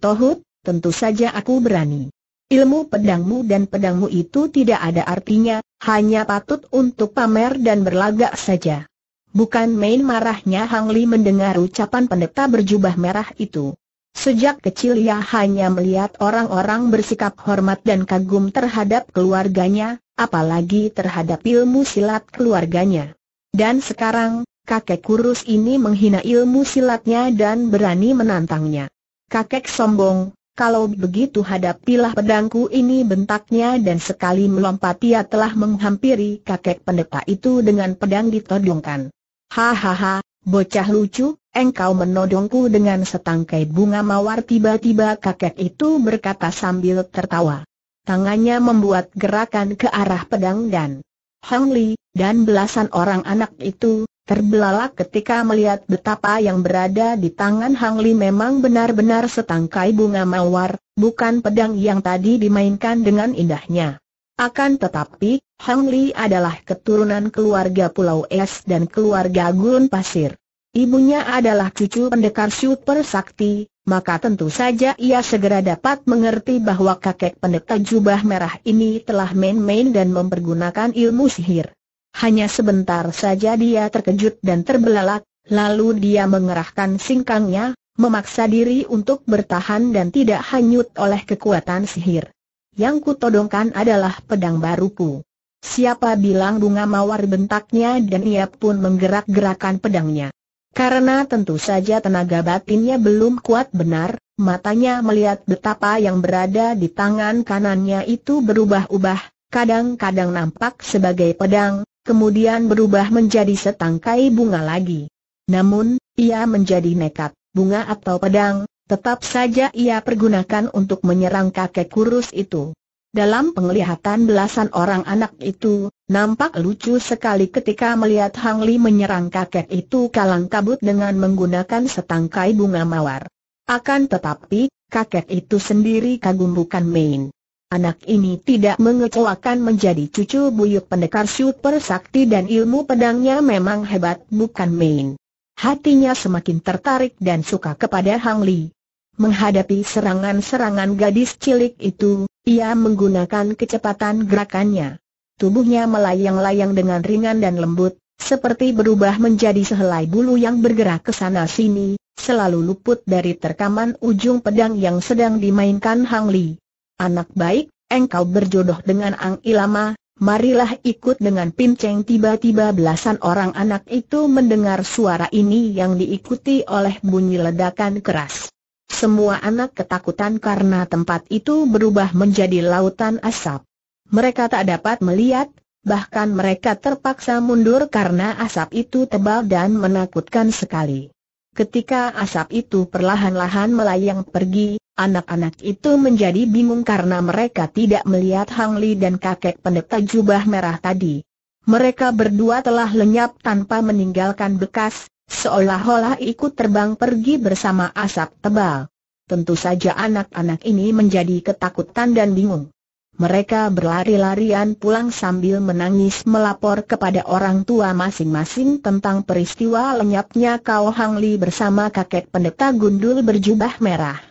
tentu saja aku berani. Ilmu pedangmu dan pedangmu itu tidak ada artinya, hanya patut untuk pamer dan berlagak saja. Bukan main marahnya Hang Li mendengar ucapan pendeta berjubah merah itu. Sejak kecil ia hanya melihat orang-orang bersikap hormat dan kagum terhadap keluarganya, apalagi terhadap ilmu silat keluarganya. Dan sekarang, kakek kurus ini menghina ilmu silatnya dan berani menantangnya. Kakek sombong, kalau begitu hadapilah pedangku ini bentaknya dan sekali melompat ia telah menghampiri kakek pendeta itu dengan pedang ditodongkan. Hahaha, bocah lucu, engkau menodongku dengan setangkai bunga mawar tiba-tiba kakek itu berkata sambil tertawa. Tangannya membuat gerakan ke arah pedang dan Hang Li, dan belasan orang anak itu, terbelalak ketika melihat betapa yang berada di tangan Hang Li memang benar-benar setangkai bunga mawar, bukan pedang yang tadi dimainkan dengan indahnya. Akan tetapi, Hang Li adalah keturunan keluarga Pulau Es dan keluarga Gun Pasir ibunya adalah cucu pendekar super sakti, maka tentu saja ia segera dapat mengerti bahwa kakek pendeta jubah merah ini telah main-main dan mempergunakan ilmu sihir. Hanya sebentar saja dia terkejut dan terbelalak, lalu dia mengerahkan singkangnya, memaksa diri untuk bertahan dan tidak hanyut oleh kekuatan sihir. Yang kutodongkan adalah pedang baruku. Siapa bilang bunga mawar bentaknya dan ia pun menggerak-gerakan pedangnya. Karena tentu saja tenaga batinnya belum kuat benar, matanya melihat betapa yang berada di tangan kanannya itu berubah-ubah, kadang-kadang nampak sebagai pedang, kemudian berubah menjadi setangkai bunga lagi. Namun, ia menjadi nekat, bunga atau pedang, tetap saja ia pergunakan untuk menyerang kakek kurus itu. Dalam penglihatan belasan orang anak itu, Nampak lucu sekali ketika melihat Hang Li menyerang kakek itu kalang kabut dengan menggunakan setangkai bunga mawar. Akan tetapi, kakek itu sendiri kagum bukan main. Anak ini tidak mengecewakan menjadi cucu buyuk pendekar super sakti dan ilmu pedangnya memang hebat bukan main. Hatinya semakin tertarik dan suka kepada Hang Li. Menghadapi serangan-serangan gadis cilik itu, ia menggunakan kecepatan gerakannya. Tubuhnya melayang-layang dengan ringan dan lembut, seperti berubah menjadi sehelai bulu yang bergerak ke sana-sini, selalu luput dari terkaman ujung pedang yang sedang dimainkan Hang Li. Anak baik, engkau berjodoh dengan Ang Ilama, marilah ikut dengan pinceng tiba-tiba belasan orang anak itu mendengar suara ini yang diikuti oleh bunyi ledakan keras. Semua anak ketakutan karena tempat itu berubah menjadi lautan asap mereka tak dapat melihat, bahkan mereka terpaksa mundur karena asap itu tebal dan menakutkan sekali. Ketika asap itu perlahan-lahan melayang pergi, anak-anak itu menjadi bingung karena mereka tidak melihat Hang Li dan kakek pendeta jubah merah tadi. Mereka berdua telah lenyap tanpa meninggalkan bekas, seolah-olah ikut terbang pergi bersama asap tebal. Tentu saja anak-anak ini menjadi ketakutan dan bingung. Mereka berlari-larian pulang sambil menangis melapor kepada orang tua masing-masing tentang peristiwa lenyapnya Kau Hang Li bersama kakek pendeta gundul berjubah merah.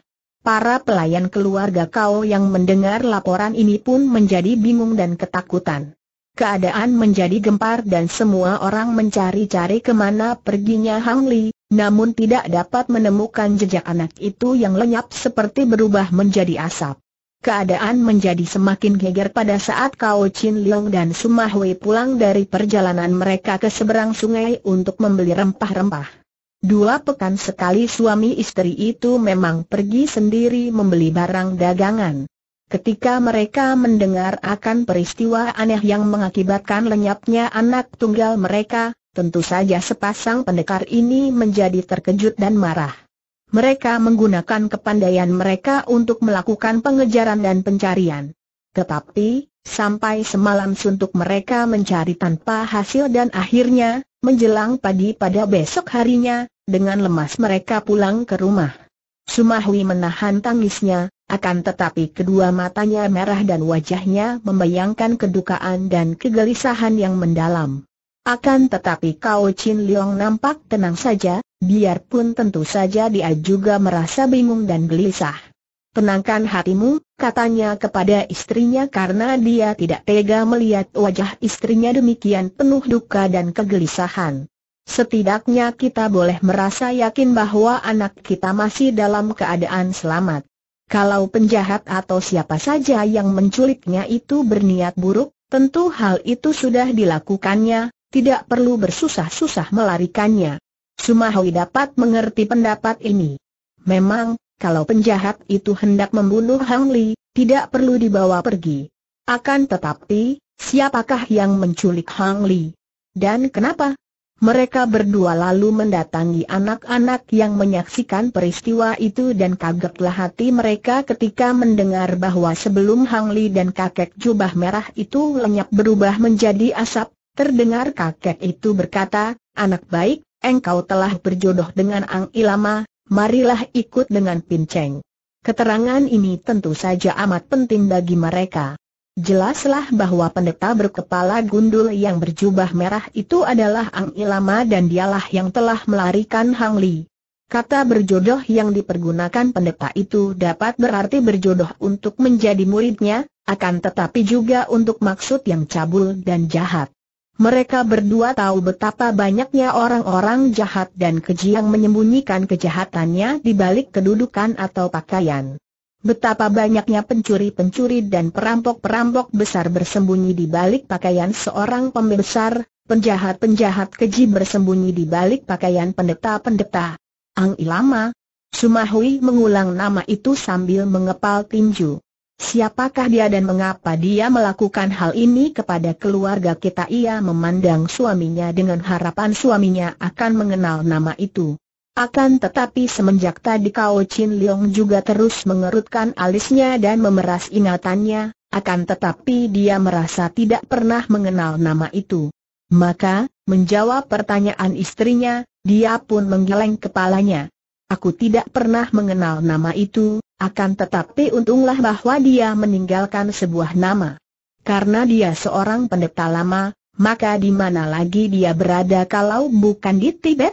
Para pelayan keluarga Kau yang mendengar laporan ini pun menjadi bingung dan ketakutan. Keadaan menjadi gempar dan semua orang mencari-cari kemana perginya Hang Li, namun tidak dapat menemukan jejak anak itu yang lenyap seperti berubah menjadi asap. Keadaan menjadi semakin geger pada saat Kao Chin Leong dan Sumahui pulang dari perjalanan mereka ke seberang sungai untuk membeli rempah-rempah. Dua pekan sekali suami istri itu memang pergi sendiri membeli barang dagangan. Ketika mereka mendengar akan peristiwa aneh yang mengakibatkan lenyapnya anak tunggal mereka, tentu saja sepasang pendekar ini menjadi terkejut dan marah mereka menggunakan kepandaian mereka untuk melakukan pengejaran dan pencarian. Tetapi, sampai semalam suntuk mereka mencari tanpa hasil dan akhirnya, menjelang pagi pada besok harinya, dengan lemas mereka pulang ke rumah. Sumahwi menahan tangisnya, akan tetapi kedua matanya merah dan wajahnya membayangkan kedukaan dan kegelisahan yang mendalam. Akan tetapi Kao Chin Leong nampak tenang saja, Biarpun tentu saja dia juga merasa bingung dan gelisah. Tenangkan hatimu, katanya kepada istrinya karena dia tidak tega melihat wajah istrinya demikian penuh duka dan kegelisahan. Setidaknya kita boleh merasa yakin bahwa anak kita masih dalam keadaan selamat. Kalau penjahat atau siapa saja yang menculiknya itu berniat buruk, tentu hal itu sudah dilakukannya, tidak perlu bersusah-susah melarikannya. Cuma Hui dapat mengerti pendapat ini. Memang, kalau penjahat itu hendak membunuh Hang Li, tidak perlu dibawa pergi. Akan tetapi, siapakah yang menculik Hang Li? Dan kenapa? Mereka berdua lalu mendatangi anak-anak yang menyaksikan peristiwa itu dan kagetlah hati mereka ketika mendengar bahwa sebelum Hang Li dan kakek jubah merah itu lenyap berubah menjadi asap, terdengar kakek itu berkata, anak baik, engkau telah berjodoh dengan Ang Ilama, marilah ikut dengan Pinceng. Keterangan ini tentu saja amat penting bagi mereka. Jelaslah bahwa pendeta berkepala gundul yang berjubah merah itu adalah Ang Ilama dan dialah yang telah melarikan Hang Li. Kata berjodoh yang dipergunakan pendeta itu dapat berarti berjodoh untuk menjadi muridnya, akan tetapi juga untuk maksud yang cabul dan jahat. Mereka berdua tahu betapa banyaknya orang-orang jahat dan keji yang menyembunyikan kejahatannya di balik kedudukan atau pakaian. Betapa banyaknya pencuri-pencuri dan perampok-perampok besar bersembunyi di balik pakaian seorang pembesar, penjahat-penjahat keji bersembunyi di balik pakaian pendeta-pendeta. Ang Ilama, Sumahui mengulang nama itu sambil mengepal tinju. Siapakah dia dan mengapa dia melakukan hal ini kepada keluarga kita Ia memandang suaminya dengan harapan suaminya akan mengenal nama itu Akan tetapi semenjak tadi Kao Chin Leong juga terus mengerutkan alisnya dan memeras ingatannya Akan tetapi dia merasa tidak pernah mengenal nama itu Maka, menjawab pertanyaan istrinya, dia pun menggeleng kepalanya Aku tidak pernah mengenal nama itu, akan tetapi untunglah bahwa dia meninggalkan sebuah nama. Karena dia seorang pendeta lama, maka di mana lagi dia berada kalau bukan di Tibet?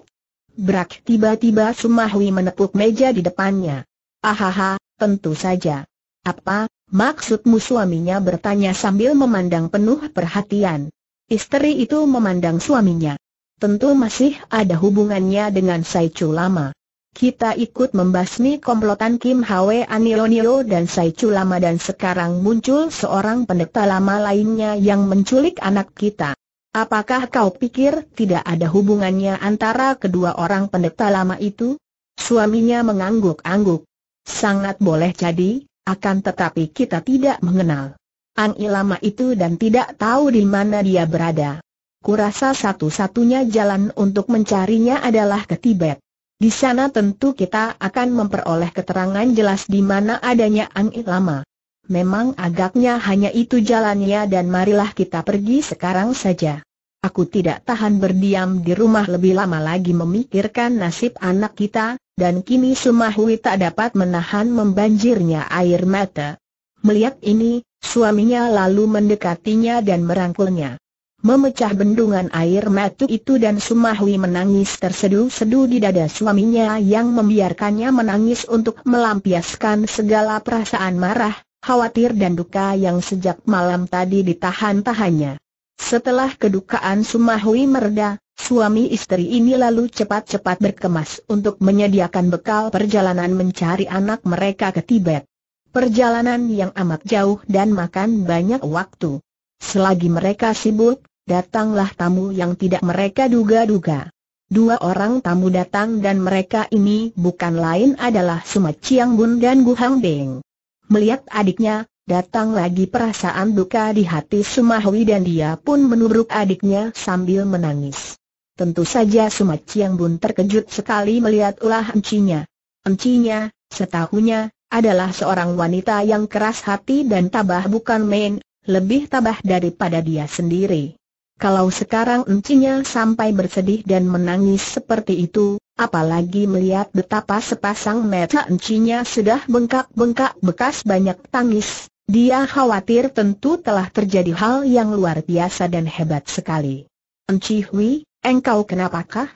Brak tiba-tiba sumahwi menepuk meja di depannya. Ahaha, tentu saja. Apa, maksudmu suaminya bertanya sambil memandang penuh perhatian. Istri itu memandang suaminya. Tentu masih ada hubungannya dengan Saichu lama. Kita ikut membasmi komplotan Kim Hwe Anilonio dan Sai Chu dan sekarang muncul seorang pendeta lama lainnya yang menculik anak kita. Apakah kau pikir tidak ada hubungannya antara kedua orang pendeta lama itu? Suaminya mengangguk-angguk. Sangat boleh jadi, akan tetapi kita tidak mengenal Ang Ilama itu dan tidak tahu di mana dia berada. Kurasa satu-satunya jalan untuk mencarinya adalah ke Tibet. Di sana tentu kita akan memperoleh keterangan jelas di mana adanya angin Lama. Memang agaknya hanya itu jalannya dan marilah kita pergi sekarang saja. Aku tidak tahan berdiam di rumah lebih lama lagi memikirkan nasib anak kita, dan kini Sumahui tak dapat menahan membanjirnya air mata. Melihat ini, suaminya lalu mendekatinya dan merangkulnya memecah bendungan air matu itu dan Sumahui menangis tersedu sedu di dada suaminya yang membiarkannya menangis untuk melampiaskan segala perasaan marah, khawatir dan duka yang sejak malam tadi ditahan-tahannya. Setelah kedukaan Sumahui mereda, suami istri ini lalu cepat-cepat berkemas untuk menyediakan bekal perjalanan mencari anak mereka ke Tibet. Perjalanan yang amat jauh dan makan banyak waktu. Selagi mereka sibuk, datanglah tamu yang tidak mereka duga-duga. Dua orang tamu datang dan mereka ini bukan lain adalah Suma Chiang Bun dan Gu Hang Beng. Melihat adiknya, datang lagi perasaan duka di hati Sumahui dan dia pun menubruk adiknya sambil menangis. Tentu saja Suma Chiang Bun terkejut sekali melihat ulah encinya. Encinya, setahunya, adalah seorang wanita yang keras hati dan tabah bukan main, lebih tabah daripada dia sendiri. Kalau sekarang encinya sampai bersedih dan menangis seperti itu, apalagi melihat betapa sepasang mata encinya sudah bengkak-bengkak bekas banyak tangis, dia khawatir tentu telah terjadi hal yang luar biasa dan hebat sekali. Enci Hui, engkau kenapakah?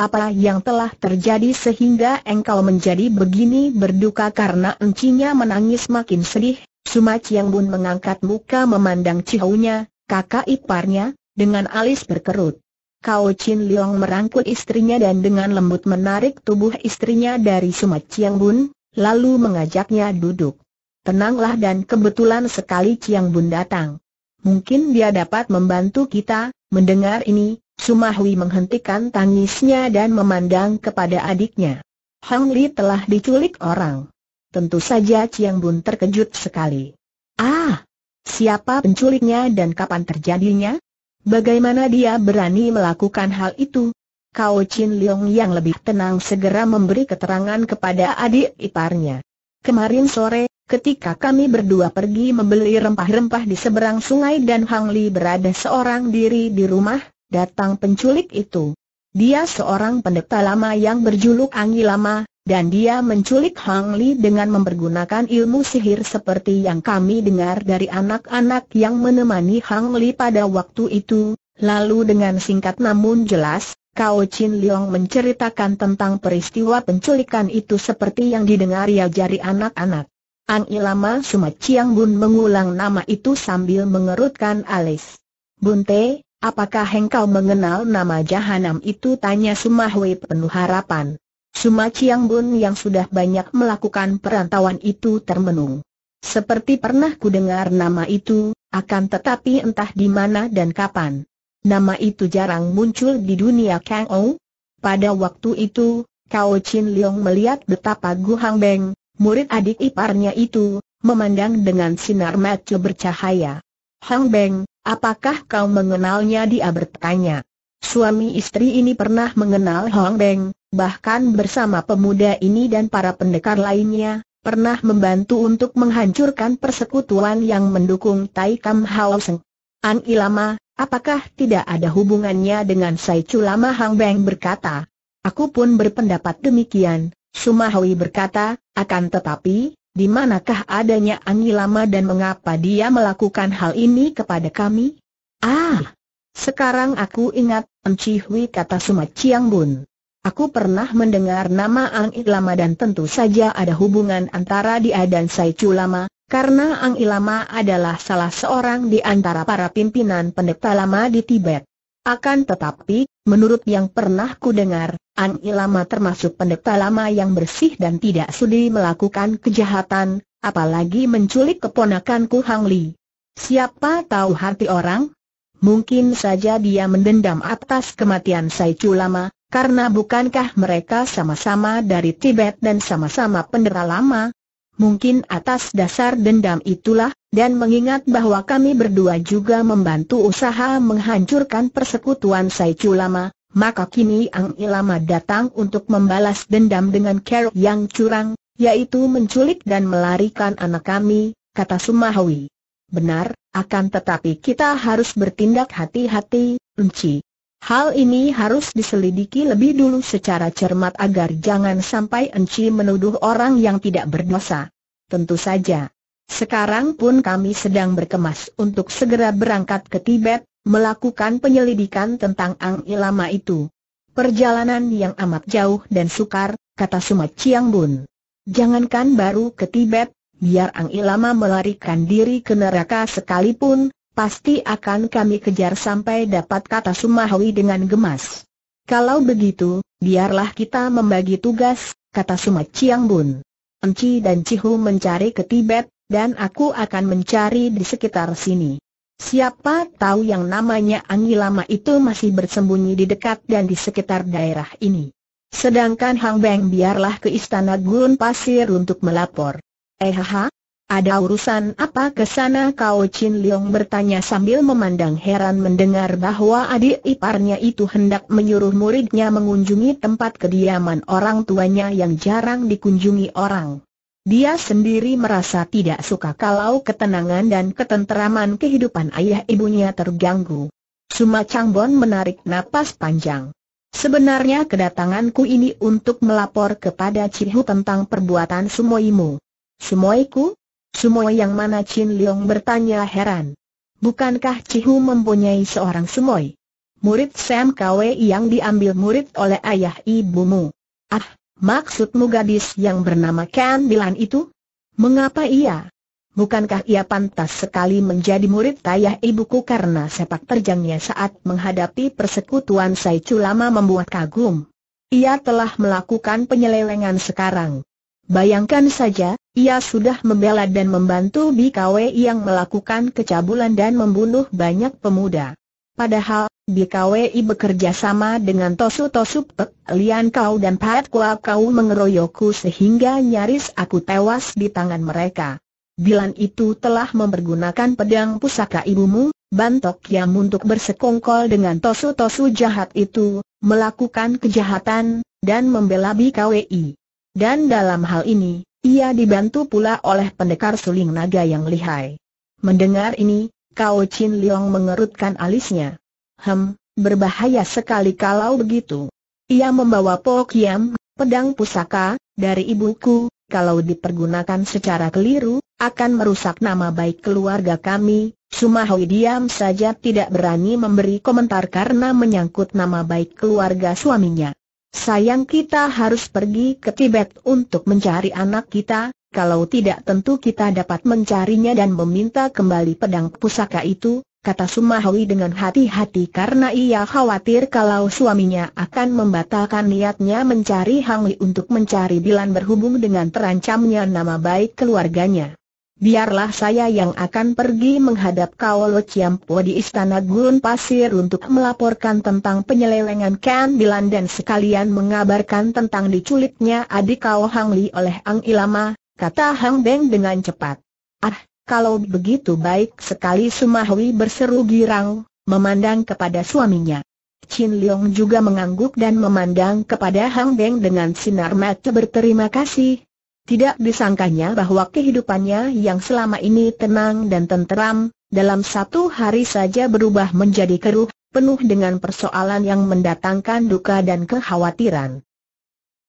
Apa yang telah terjadi sehingga engkau menjadi begini berduka karena encinya menangis makin sedih? Suma yang Bun mengangkat muka memandang cihunya, kakak iparnya, dengan alis berkerut. Kao Chin Leong merangkul istrinya dan dengan lembut menarik tubuh istrinya dari Sumat Chiang Bun, lalu mengajaknya duduk. Tenanglah dan kebetulan sekali Chiang Bun datang. Mungkin dia dapat membantu kita, mendengar ini, Sumahui menghentikan tangisnya dan memandang kepada adiknya. Hang Li telah diculik orang. Tentu saja Chiang Bun terkejut sekali. Ah! Siapa penculiknya dan kapan terjadinya? Bagaimana dia berani melakukan hal itu? Kau Chin Leong yang lebih tenang segera memberi keterangan kepada adik iparnya. Kemarin sore, ketika kami berdua pergi membeli rempah-rempah di seberang sungai dan Hang Li berada seorang diri di rumah, datang penculik itu. Dia seorang pendeta lama yang berjuluk Angi Lama, dan dia menculik Hang Li dengan mempergunakan ilmu sihir seperti yang kami dengar dari anak-anak yang menemani Hang Li pada waktu itu. Lalu dengan singkat namun jelas, Kao Chin Leong menceritakan tentang peristiwa penculikan itu seperti yang didengar ya jari anak-anak. Ang Ilama Suma Chiang Bun mengulang nama itu sambil mengerutkan alis. Bunte, apakah engkau mengenal nama jahanam itu? Tanya Hui penuh harapan. Suma Chiang Bun yang sudah banyak melakukan perantauan itu termenung. Seperti pernah ku dengar nama itu, akan tetapi entah di mana dan kapan. Nama itu jarang muncul di dunia Kang Ou. Pada waktu itu, Kao Chin Leong melihat betapa Gu Hang Beng, murid adik iparnya itu, memandang dengan sinar mata bercahaya. Hang Beng, apakah kau mengenalnya dia bertanya. Suami istri ini pernah mengenal Hong Beng, bahkan bersama pemuda ini dan para pendekar lainnya, pernah membantu untuk menghancurkan persekutuan yang mendukung Tai Kam Hao Seng. An Ilama, apakah tidak ada hubungannya dengan Sai Lama Hong Beng berkata. Aku pun berpendapat demikian, Sumahui berkata, akan tetapi, di manakah adanya An Ilama dan mengapa dia melakukan hal ini kepada kami? Ah, sekarang aku ingat, Enci Hui kata Sumat Chiang Bun. Aku pernah mendengar nama Ang Ilama dan tentu saja ada hubungan antara dia dan Sai Chu Lama, karena Ang Ilama adalah salah seorang di antara para pimpinan pendeta lama di Tibet. Akan tetapi, menurut yang pernah ku dengar, Ang Ilama termasuk pendeta lama yang bersih dan tidak sudi melakukan kejahatan, apalagi menculik keponakanku Hang Li. Siapa tahu hati orang, Mungkin saja dia mendendam atas kematian Sai lama, karena bukankah mereka sama-sama dari Tibet dan sama-sama pendera lama? Mungkin atas dasar dendam itulah, dan mengingat bahwa kami berdua juga membantu usaha menghancurkan persekutuan Sai lama, maka kini Ang Ilama datang untuk membalas dendam dengan kerok yang curang, yaitu menculik dan melarikan anak kami, kata Sumahwi. Benar, akan tetapi kita harus bertindak hati-hati, Unci. Hal ini harus diselidiki lebih dulu secara cermat agar jangan sampai Enci menuduh orang yang tidak berdosa. Tentu saja. Sekarang pun kami sedang berkemas untuk segera berangkat ke Tibet, melakukan penyelidikan tentang Ang Ilama itu. Perjalanan yang amat jauh dan sukar, kata Sumat Chiang Bun. Jangankan baru ke Tibet, biar Ang Ilama melarikan diri ke neraka sekalipun, pasti akan kami kejar sampai dapat kata Sumahawi dengan gemas. Kalau begitu, biarlah kita membagi tugas, kata Suma Chiang Bun. Enci dan Cihu mencari ke Tibet, dan aku akan mencari di sekitar sini. Siapa tahu yang namanya Angilama itu masih bersembunyi di dekat dan di sekitar daerah ini. Sedangkan Hang Beng biarlah ke istana gurun pasir untuk melapor. Eh ha, ada urusan apa ke sana kau Chin Leong bertanya sambil memandang heran mendengar bahwa adik iparnya itu hendak menyuruh muridnya mengunjungi tempat kediaman orang tuanya yang jarang dikunjungi orang. Dia sendiri merasa tidak suka kalau ketenangan dan ketenteraman kehidupan ayah ibunya terganggu. Suma Changbon menarik napas panjang. Sebenarnya kedatanganku ini untuk melapor kepada Cihu tentang perbuatan sumoimu. Semuaiku, Sumoi yang mana Chin Leong bertanya heran. Bukankah Cihu mempunyai seorang sumoi? Murid Sam Kwe yang diambil murid oleh ayah ibumu. Ah, maksudmu gadis yang bernama Ken Bilan itu? Mengapa ia? Bukankah ia pantas sekali menjadi murid ayah ibuku karena sepak terjangnya saat menghadapi persekutuan Sai lama membuat kagum? Ia telah melakukan penyelewengan sekarang. Bayangkan saja, ia sudah membela dan membantu Bikawe yang melakukan kecabulan dan membunuh banyak pemuda. Padahal, Bikawe bekerja sama dengan Tosu Tosu Pek, Lian Kau dan Pat Kua Kau mengeroyokku sehingga nyaris aku tewas di tangan mereka. Bilan itu telah mempergunakan pedang pusaka ibumu, Bantok yang untuk bersekongkol dengan Tosu Tosu jahat itu, melakukan kejahatan, dan membela Bikawe. Dan dalam hal ini, ia dibantu pula oleh pendekar suling naga yang lihai. Mendengar ini, Kao Chin Leong mengerutkan alisnya. Hem, berbahaya sekali kalau begitu. Ia membawa Po Kiam, pedang pusaka, dari ibuku, kalau dipergunakan secara keliru, akan merusak nama baik keluarga kami. Sumahui diam saja tidak berani memberi komentar karena menyangkut nama baik keluarga suaminya. Sayang kita harus pergi ke Tibet untuk mencari anak kita, kalau tidak tentu kita dapat mencarinya dan meminta kembali pedang pusaka itu, kata Sumahawi dengan hati-hati karena ia khawatir kalau suaminya akan membatalkan niatnya mencari Hangli untuk mencari Bilan berhubung dengan terancamnya nama baik keluarganya biarlah saya yang akan pergi menghadap Kaolo Ciampo di Istana Gurun Pasir untuk melaporkan tentang penyelewengan Ken Bilan dan sekalian mengabarkan tentang diculiknya adik Kao Hang Li oleh Ang Ilama, kata Hang Beng dengan cepat. Ah, kalau begitu baik sekali Sumahwi berseru girang, memandang kepada suaminya. Chin Leong juga mengangguk dan memandang kepada Hang Beng dengan sinar mata berterima kasih, tidak disangkanya bahwa kehidupannya yang selama ini tenang dan tenteram, dalam satu hari saja berubah menjadi keruh, penuh dengan persoalan yang mendatangkan duka dan kekhawatiran.